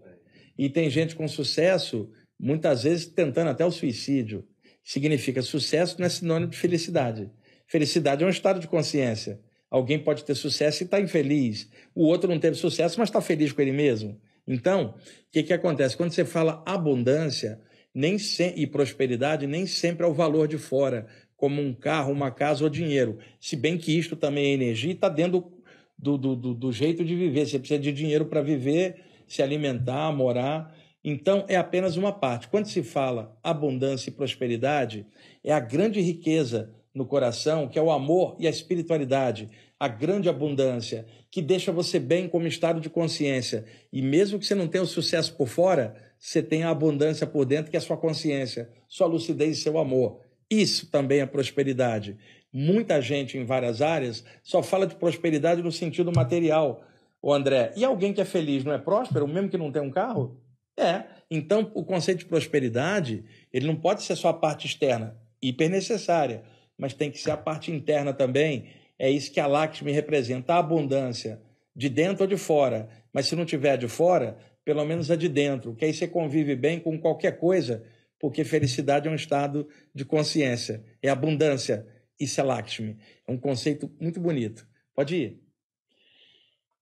E tem gente com sucesso, muitas vezes, tentando até o suicídio. Significa sucesso não é sinônimo de felicidade. Felicidade é um estado de consciência. Alguém pode ter sucesso e estar tá infeliz. O outro não teve sucesso, mas está feliz com ele mesmo. Então, o que, que acontece? Quando você fala abundância nem se... e prosperidade, nem sempre é o valor de fora, como um carro, uma casa ou dinheiro. Se bem que isto também é energia e está dentro do, do, do, do jeito de viver. Você precisa de dinheiro para viver, se alimentar, morar. Então, é apenas uma parte. Quando se fala abundância e prosperidade, é a grande riqueza no coração, que é o amor e a espiritualidade, a grande abundância, que deixa você bem como estado de consciência. E mesmo que você não tenha o sucesso por fora, você tem a abundância por dentro, que é a sua consciência, sua lucidez e seu amor. Isso também é prosperidade muita gente em várias áreas só fala de prosperidade no sentido material, o André. E alguém que é feliz não é próspero, mesmo que não tenha um carro? É. Então, o conceito de prosperidade, ele não pode ser só a parte externa, hiper necessária, mas tem que ser a parte interna também. É isso que a Lacme representa, a abundância, de dentro ou de fora. Mas se não tiver de fora, pelo menos a de dentro, que aí você convive bem com qualquer coisa, porque felicidade é um estado de consciência, é abundância, isso é Lakshmi. É um conceito muito bonito. Pode ir.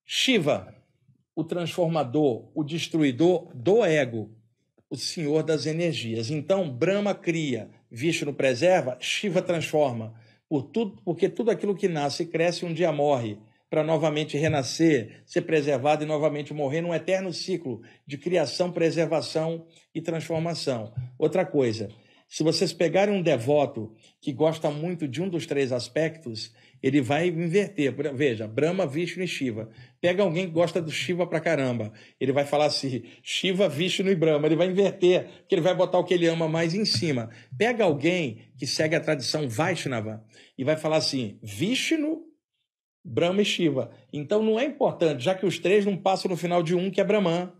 Shiva, o transformador, o destruidor do ego, o senhor das energias. Então, Brahma cria, Vishnu preserva, Shiva transforma. Por tudo, porque tudo aquilo que nasce e cresce um dia morre, para novamente renascer, ser preservado e novamente morrer num eterno ciclo de criação, preservação e transformação. Outra coisa, se vocês pegarem um devoto que gosta muito de um dos três aspectos, ele vai inverter. Veja, Brahma, Vishnu e Shiva. Pega alguém que gosta do Shiva pra caramba. Ele vai falar assim: Shiva, Vishnu e Brahma. Ele vai inverter, porque ele vai botar o que ele ama mais em cima. Pega alguém que segue a tradição Vaishnava e vai falar assim: Vishnu, Brahma e Shiva. Então não é importante, já que os três não passam no final de um, que é Brahman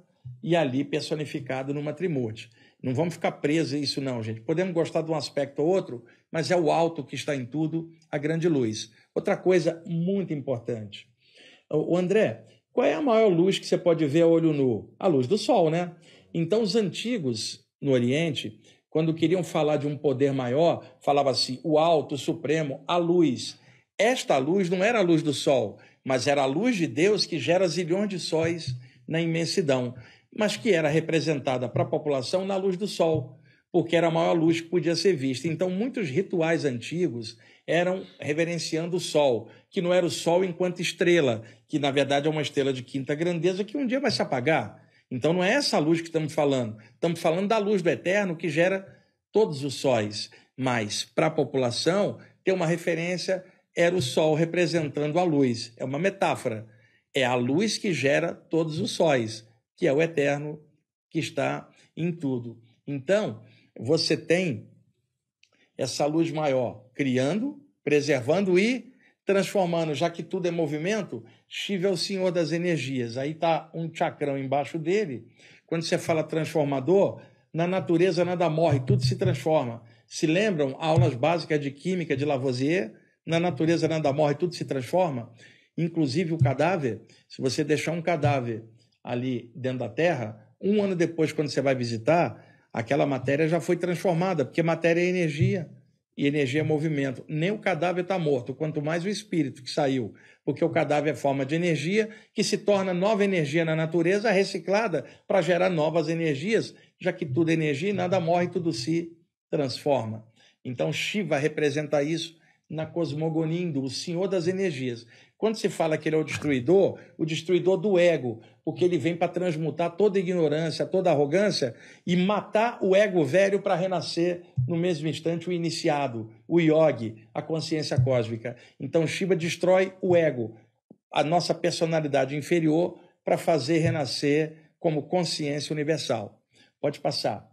e ali personificado numa trimurti. Não vamos ficar presos a isso, não, gente. Podemos gostar de um aspecto ou outro, mas é o alto que está em tudo, a grande luz. Outra coisa muito importante. O André, qual é a maior luz que você pode ver a olho nu? A luz do sol, né? Então, os antigos no Oriente, quando queriam falar de um poder maior, falava assim: o alto, o supremo, a luz. Esta luz não era a luz do sol, mas era a luz de Deus que gera zilhões de sóis na imensidão mas que era representada para a população na luz do sol, porque era a maior luz que podia ser vista. Então, muitos rituais antigos eram reverenciando o sol, que não era o sol enquanto estrela, que na verdade é uma estrela de quinta grandeza que um dia vai se apagar. Então, não é essa luz que estamos falando. Estamos falando da luz do eterno que gera todos os sóis. Mas, para a população, ter uma referência era o sol representando a luz. É uma metáfora. É a luz que gera todos os sóis que é o eterno, que está em tudo. Então, você tem essa luz maior criando, preservando e transformando, já que tudo é movimento, Shiva é o senhor das energias. Aí está um chacrão embaixo dele. Quando você fala transformador, na natureza nada morre, tudo se transforma. Se lembram aulas básicas de química de Lavoisier? Na natureza nada morre, tudo se transforma, inclusive o cadáver. Se você deixar um cadáver ali dentro da terra, um ano depois, quando você vai visitar, aquela matéria já foi transformada, porque matéria é energia e energia é movimento. Nem o cadáver está morto, quanto mais o espírito que saiu, porque o cadáver é forma de energia que se torna nova energia na natureza, reciclada para gerar novas energias, já que tudo é energia e nada morre, tudo se transforma. Então, Shiva representa isso na cosmogonia hindu, o senhor das energias. Quando se fala que ele é o destruidor, o destruidor do ego, porque ele vem para transmutar toda ignorância, toda arrogância e matar o ego velho para renascer no mesmo instante o iniciado, o yogi, a consciência cósmica. Então Shiva destrói o ego, a nossa personalidade inferior, para fazer renascer como consciência universal. Pode passar.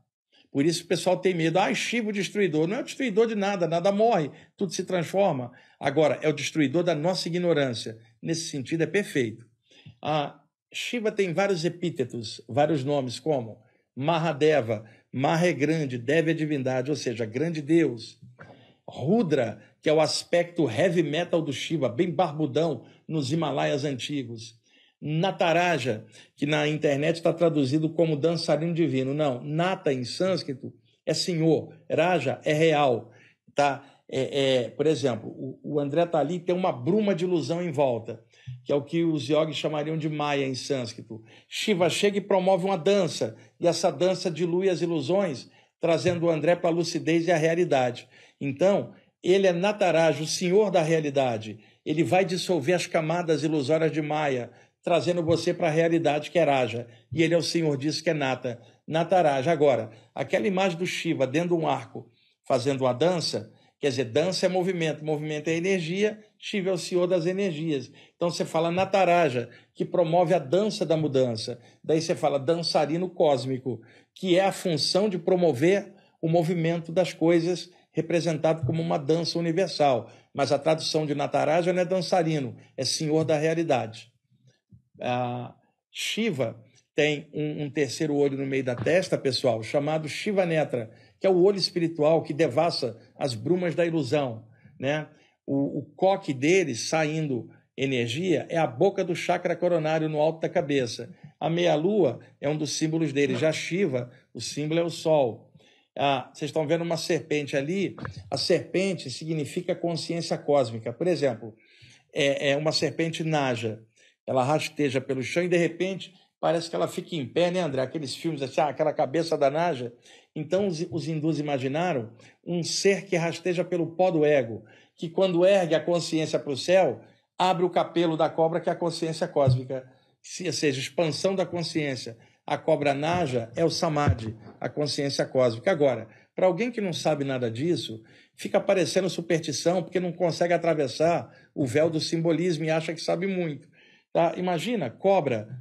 Por isso o pessoal tem medo. Ah, Shiva, o destruidor. Não é o destruidor de nada, nada morre, tudo se transforma. Agora, é o destruidor da nossa ignorância. Nesse sentido, é perfeito. Ah, Shiva tem vários epítetos, vários nomes, como Mahadeva, Maha é grande, Deva é divindade, ou seja, grande Deus. Rudra, que é o aspecto heavy metal do Shiva, bem barbudão nos Himalaias antigos. Nataraja, que na internet está traduzido como dançarino divino. Não, Nata em sânscrito é senhor, Raja é real. Tá? É, é, por exemplo, o, o André ali tem uma bruma de ilusão em volta, que é o que os yogis chamariam de Maya em sânscrito. Shiva chega e promove uma dança, e essa dança dilui as ilusões, trazendo o André para a lucidez e a realidade. Então, ele é Nataraja, o senhor da realidade. Ele vai dissolver as camadas ilusórias de Maia, trazendo você para a realidade que é Raja. E ele é o senhor disso que é Nata. Nataraja. Agora, aquela imagem do Shiva dentro de um arco, fazendo uma dança, quer dizer, dança é movimento, movimento é energia, Shiva é o senhor das energias. Então você fala Nataraja, que promove a dança da mudança. Daí você fala dançarino cósmico, que é a função de promover o movimento das coisas representado como uma dança universal. Mas a tradução de Nataraja não é dançarino, é senhor da realidade. Ah, Shiva tem um, um, terceiro olho no meio da testa, pessoal, chamado Shiva Netra, que é o olho espiritual que devassa as brumas da ilusão. Né? O, o coque dele saindo energia é a boca do chakra coronário no alto da cabeça. A meia-lua é um dos símbolos dele. Já Shiva, o símbolo é o sol. Ah, vocês estão vendo uma serpente ali? A serpente significa consciência cósmica. Por exemplo, é, é uma serpente naja ela rasteja pelo chão e de repente parece que ela fica em pé, né, André? Aqueles filmes assim, ah, aquela cabeça da Naja. Então os, os hindus imaginaram um ser que rasteja pelo pó do ego, que quando ergue a consciência para o céu, abre o capelo da cobra, que é a consciência cósmica, ou seja, expansão da consciência. A cobra Naja é o Samadhi, a consciência cósmica. Agora, para alguém que não sabe nada disso, fica parecendo superstição porque não consegue atravessar o véu do simbolismo e acha que sabe muito. Tá? Imagina, cobra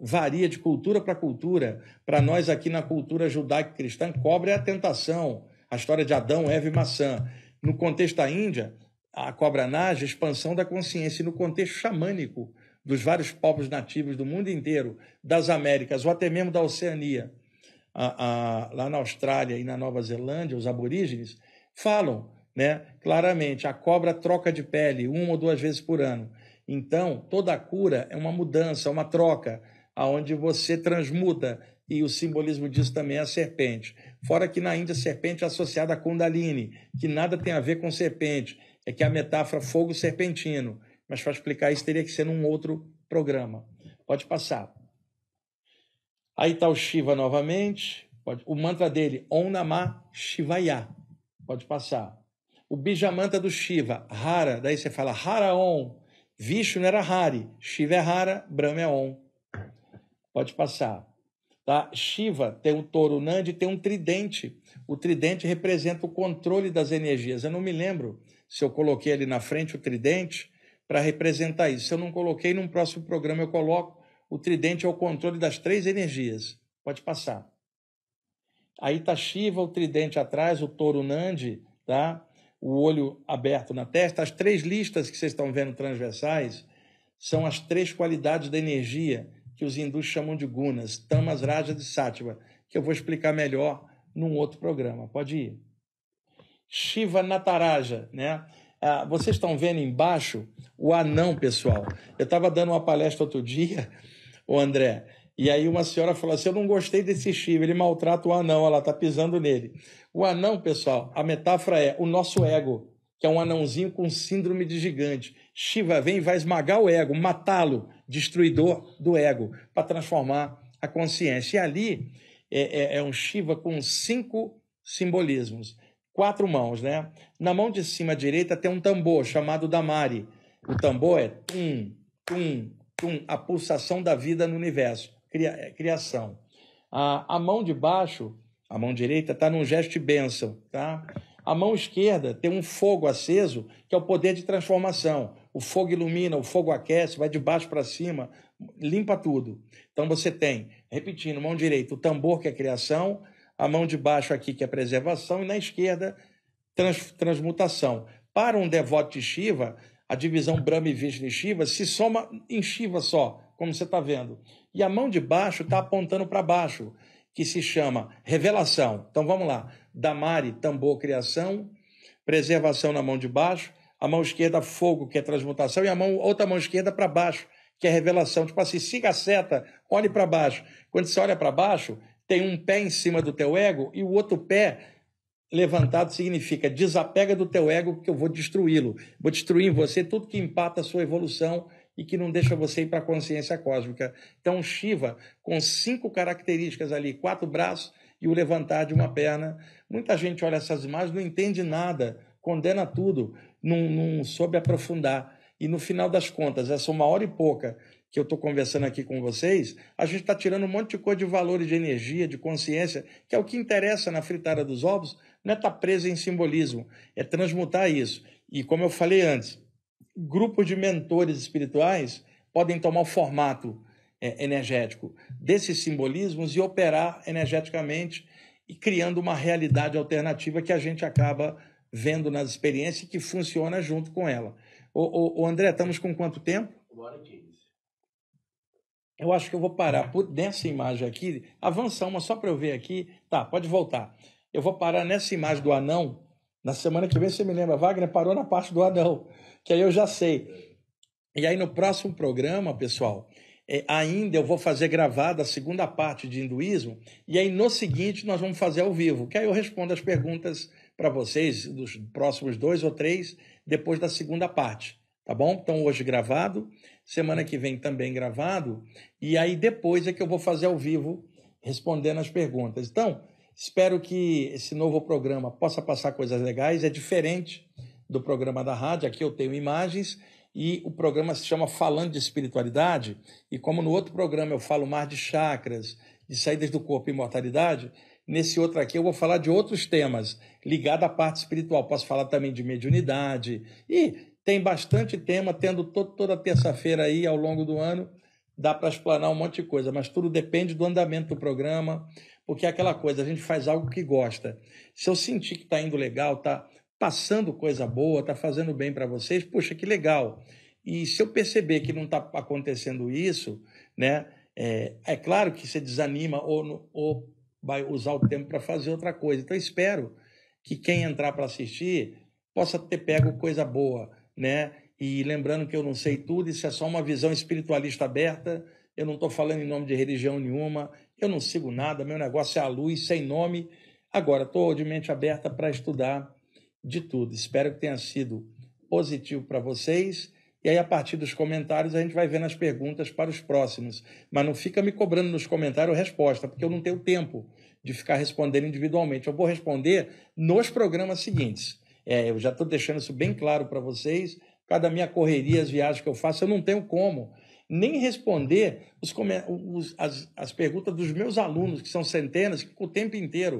varia de cultura para cultura. Para nós aqui na cultura judaico-cristã, cobra é a tentação, a história de Adão, Eva e maçã. No contexto da Índia, a cobra a expansão da consciência. E no contexto xamânico, dos vários povos nativos do mundo inteiro, das Américas ou até mesmo da Oceania, a, a, lá na Austrália e na Nova Zelândia, os aborígenes, falam né, claramente: a cobra troca de pele uma ou duas vezes por ano. Então, toda cura é uma mudança, é uma troca, aonde você transmuda, e o simbolismo disso também é a serpente. Fora que na Índia, serpente é associada a Kundalini, que nada tem a ver com serpente, é que é a metáfora fogo serpentino. Mas para explicar isso, teria que ser num outro programa. Pode passar. Aí está o Shiva novamente. Pode. O mantra dele, Om Namah Shivaya. Pode passar. O Bijamanta do Shiva, Hara. Daí você fala Hara Om. Vishnu era Hari, Shiva é Hara, Brahma é Om. Pode passar. Tá? Shiva tem o touro Nandi e tem um tridente. O tridente representa o controle das energias. Eu não me lembro se eu coloquei ali na frente o tridente para representar isso. Se eu não coloquei, num próximo programa eu coloco. O tridente é o controle das três energias. Pode passar. Aí tá Shiva, o tridente atrás, o touro Nandi, tá? o olho aberto na testa, as três listas que vocês estão vendo transversais são as três qualidades da energia que os hindus chamam de gunas, tamas, rajas e sátiva, que eu vou explicar melhor num outro programa. Pode ir. Shiva Nataraja, né? Ah, vocês estão vendo embaixo o anão, pessoal. Eu estava dando uma palestra outro dia, o André, e aí uma senhora falou assim: Eu não gostei desse Shiva, ele maltrata o anão, ela tá pisando nele. O anão, pessoal, a metáfora é o nosso ego, que é um anãozinho com síndrome de gigante. Shiva vem e vai esmagar o ego, matá-lo, destruidor do ego, para transformar a consciência. E ali é, é, é um Shiva com cinco simbolismos, quatro mãos, né? Na mão de cima direita tem um tambor chamado Damari. O tambor é tum, tum, tum, a pulsação da vida no universo. É, criação. A, a mão de baixo, a mão direita, está num gesto de bênção, tá? A mão esquerda tem um fogo aceso, que é o poder de transformação. O fogo ilumina, o fogo aquece, vai de baixo para cima, limpa tudo. Então você tem, repetindo, mão direita, o tambor, que é a criação, a mão de baixo aqui, que é a preservação, e na esquerda, trans, transmutação. Para um devoto de Shiva, a divisão Brahma e Vishnu e Shiva se soma em Shiva só, como você está vendo. E a mão de baixo está apontando para baixo, que se chama revelação. Então vamos lá. Damari, tambor, criação, preservação na mão de baixo, a mão esquerda, fogo, que é transmutação, e a mão, outra mão esquerda para baixo, que é revelação. Tipo assim, siga a seta, olhe para baixo. Quando você olha para baixo, tem um pé em cima do teu ego e o outro pé levantado significa desapega do teu ego que eu vou destruí-lo. Vou destruir em você tudo que empata a sua evolução e que não deixa você ir para a consciência cósmica. Então, Shiva, com cinco características ali, quatro braços e o levantar de uma perna. Muita gente olha essas imagens, não entende nada, condena tudo, não, não soube aprofundar. E no final das contas, essa uma hora e pouca que eu estou conversando aqui com vocês, a gente está tirando um monte de coisa de valores, de energia, de consciência, que é o que interessa na fritada dos ovos, não é estar tá preso em simbolismo, é transmutar isso. E como eu falei antes, grupos de mentores espirituais podem tomar o formato é, energético desses simbolismos e operar energeticamente e criando uma realidade alternativa que a gente acaba vendo nas experiências e que funciona junto com ela. O, o, o André, estamos com quanto tempo? Eu acho que eu vou parar por, nessa imagem aqui, avançar uma só para eu ver aqui. Tá, pode voltar. Eu vou parar nessa imagem do anão. Na semana que vem, você me lembra, Wagner parou na parte do anão que aí eu já sei. E aí no próximo programa, pessoal, é, ainda eu vou fazer gravada a segunda parte de hinduísmo, e aí no seguinte nós vamos fazer ao vivo, que aí eu respondo as perguntas para vocês dos próximos dois ou três, depois da segunda parte, tá bom? Então hoje gravado, semana que vem também gravado, e aí depois é que eu vou fazer ao vivo respondendo as perguntas. Então, espero que esse novo programa possa passar coisas legais, é diferente do programa da rádio, aqui eu tenho imagens, e o programa se chama Falando de Espiritualidade, e como no outro programa eu falo mais de chakras, de saídas do corpo e imortalidade, nesse outro aqui eu vou falar de outros temas ligados à parte espiritual. Posso falar também de mediunidade, e tem bastante tema, tendo todo, toda terça-feira aí ao longo do ano, dá para explanar um monte de coisa, mas tudo depende do andamento do programa, porque é aquela coisa, a gente faz algo que gosta. Se eu sentir que está indo legal, tá passando coisa boa, está fazendo bem para vocês, puxa, que legal. E se eu perceber que não está acontecendo isso, né, é, é, claro que você desanima ou, ou vai usar o tempo para fazer outra coisa. Então, espero que quem entrar para assistir possa ter pego coisa boa, né? E lembrando que eu não sei tudo, isso é só uma visão espiritualista aberta. Eu não estou falando em nome de religião nenhuma, eu não sigo nada, meu negócio é a luz, sem nome. Agora, estou de mente aberta para estudar de tudo. Espero que tenha sido positivo para vocês. E aí, a partir dos comentários, a gente vai vendo as perguntas para os próximos. Mas não fica me cobrando nos comentários resposta, porque eu não tenho tempo de ficar respondendo individualmente. Eu vou responder nos programas seguintes. É, eu já estou deixando isso bem claro para vocês. Cada minha correria, as viagens que eu faço, eu não tenho como nem responder os, os, as, as perguntas dos meus alunos, que são centenas, que o tempo inteiro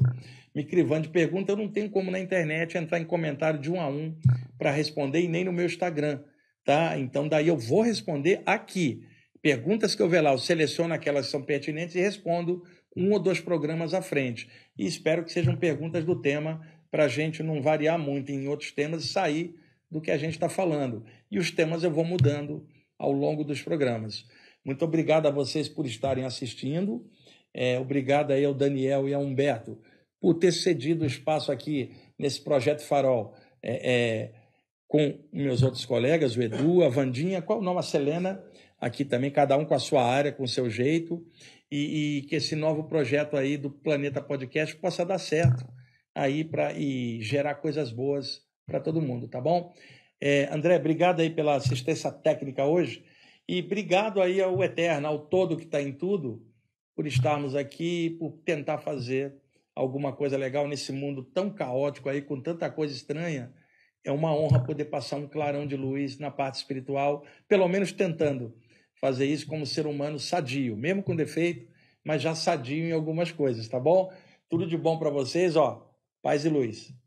me crivando de perguntas. Eu não tenho como na internet entrar em comentário de um a um para responder e nem no meu Instagram, tá? Então, daí eu vou responder aqui. Perguntas que eu ver lá, eu seleciono aquelas que são pertinentes e respondo um ou dois programas à frente. E espero que sejam perguntas do tema para a gente não variar muito em outros temas e sair do que a gente está falando. E os temas eu vou mudando ao longo dos programas. Muito obrigado a vocês por estarem assistindo. É, obrigado aí ao Daniel e ao Humberto por ter cedido o espaço aqui nesse projeto Farol é, é, com meus outros colegas, o Edu, a Vandinha, qual o nome? A Selena, aqui também, cada um com a sua área, com o seu jeito, e, e que esse novo projeto aí do Planeta Podcast possa dar certo aí pra, e gerar coisas boas para todo mundo, tá bom? É, André, obrigado aí pela assistência técnica hoje e obrigado aí ao Eterno, ao Todo que está em tudo, por estarmos aqui, por tentar fazer alguma coisa legal nesse mundo tão caótico aí, com tanta coisa estranha. É uma honra poder passar um clarão de luz na parte espiritual, pelo menos tentando fazer isso como ser humano sadio, mesmo com defeito, mas já sadio em algumas coisas, tá bom? Tudo de bom para vocês, ó. Paz e luz.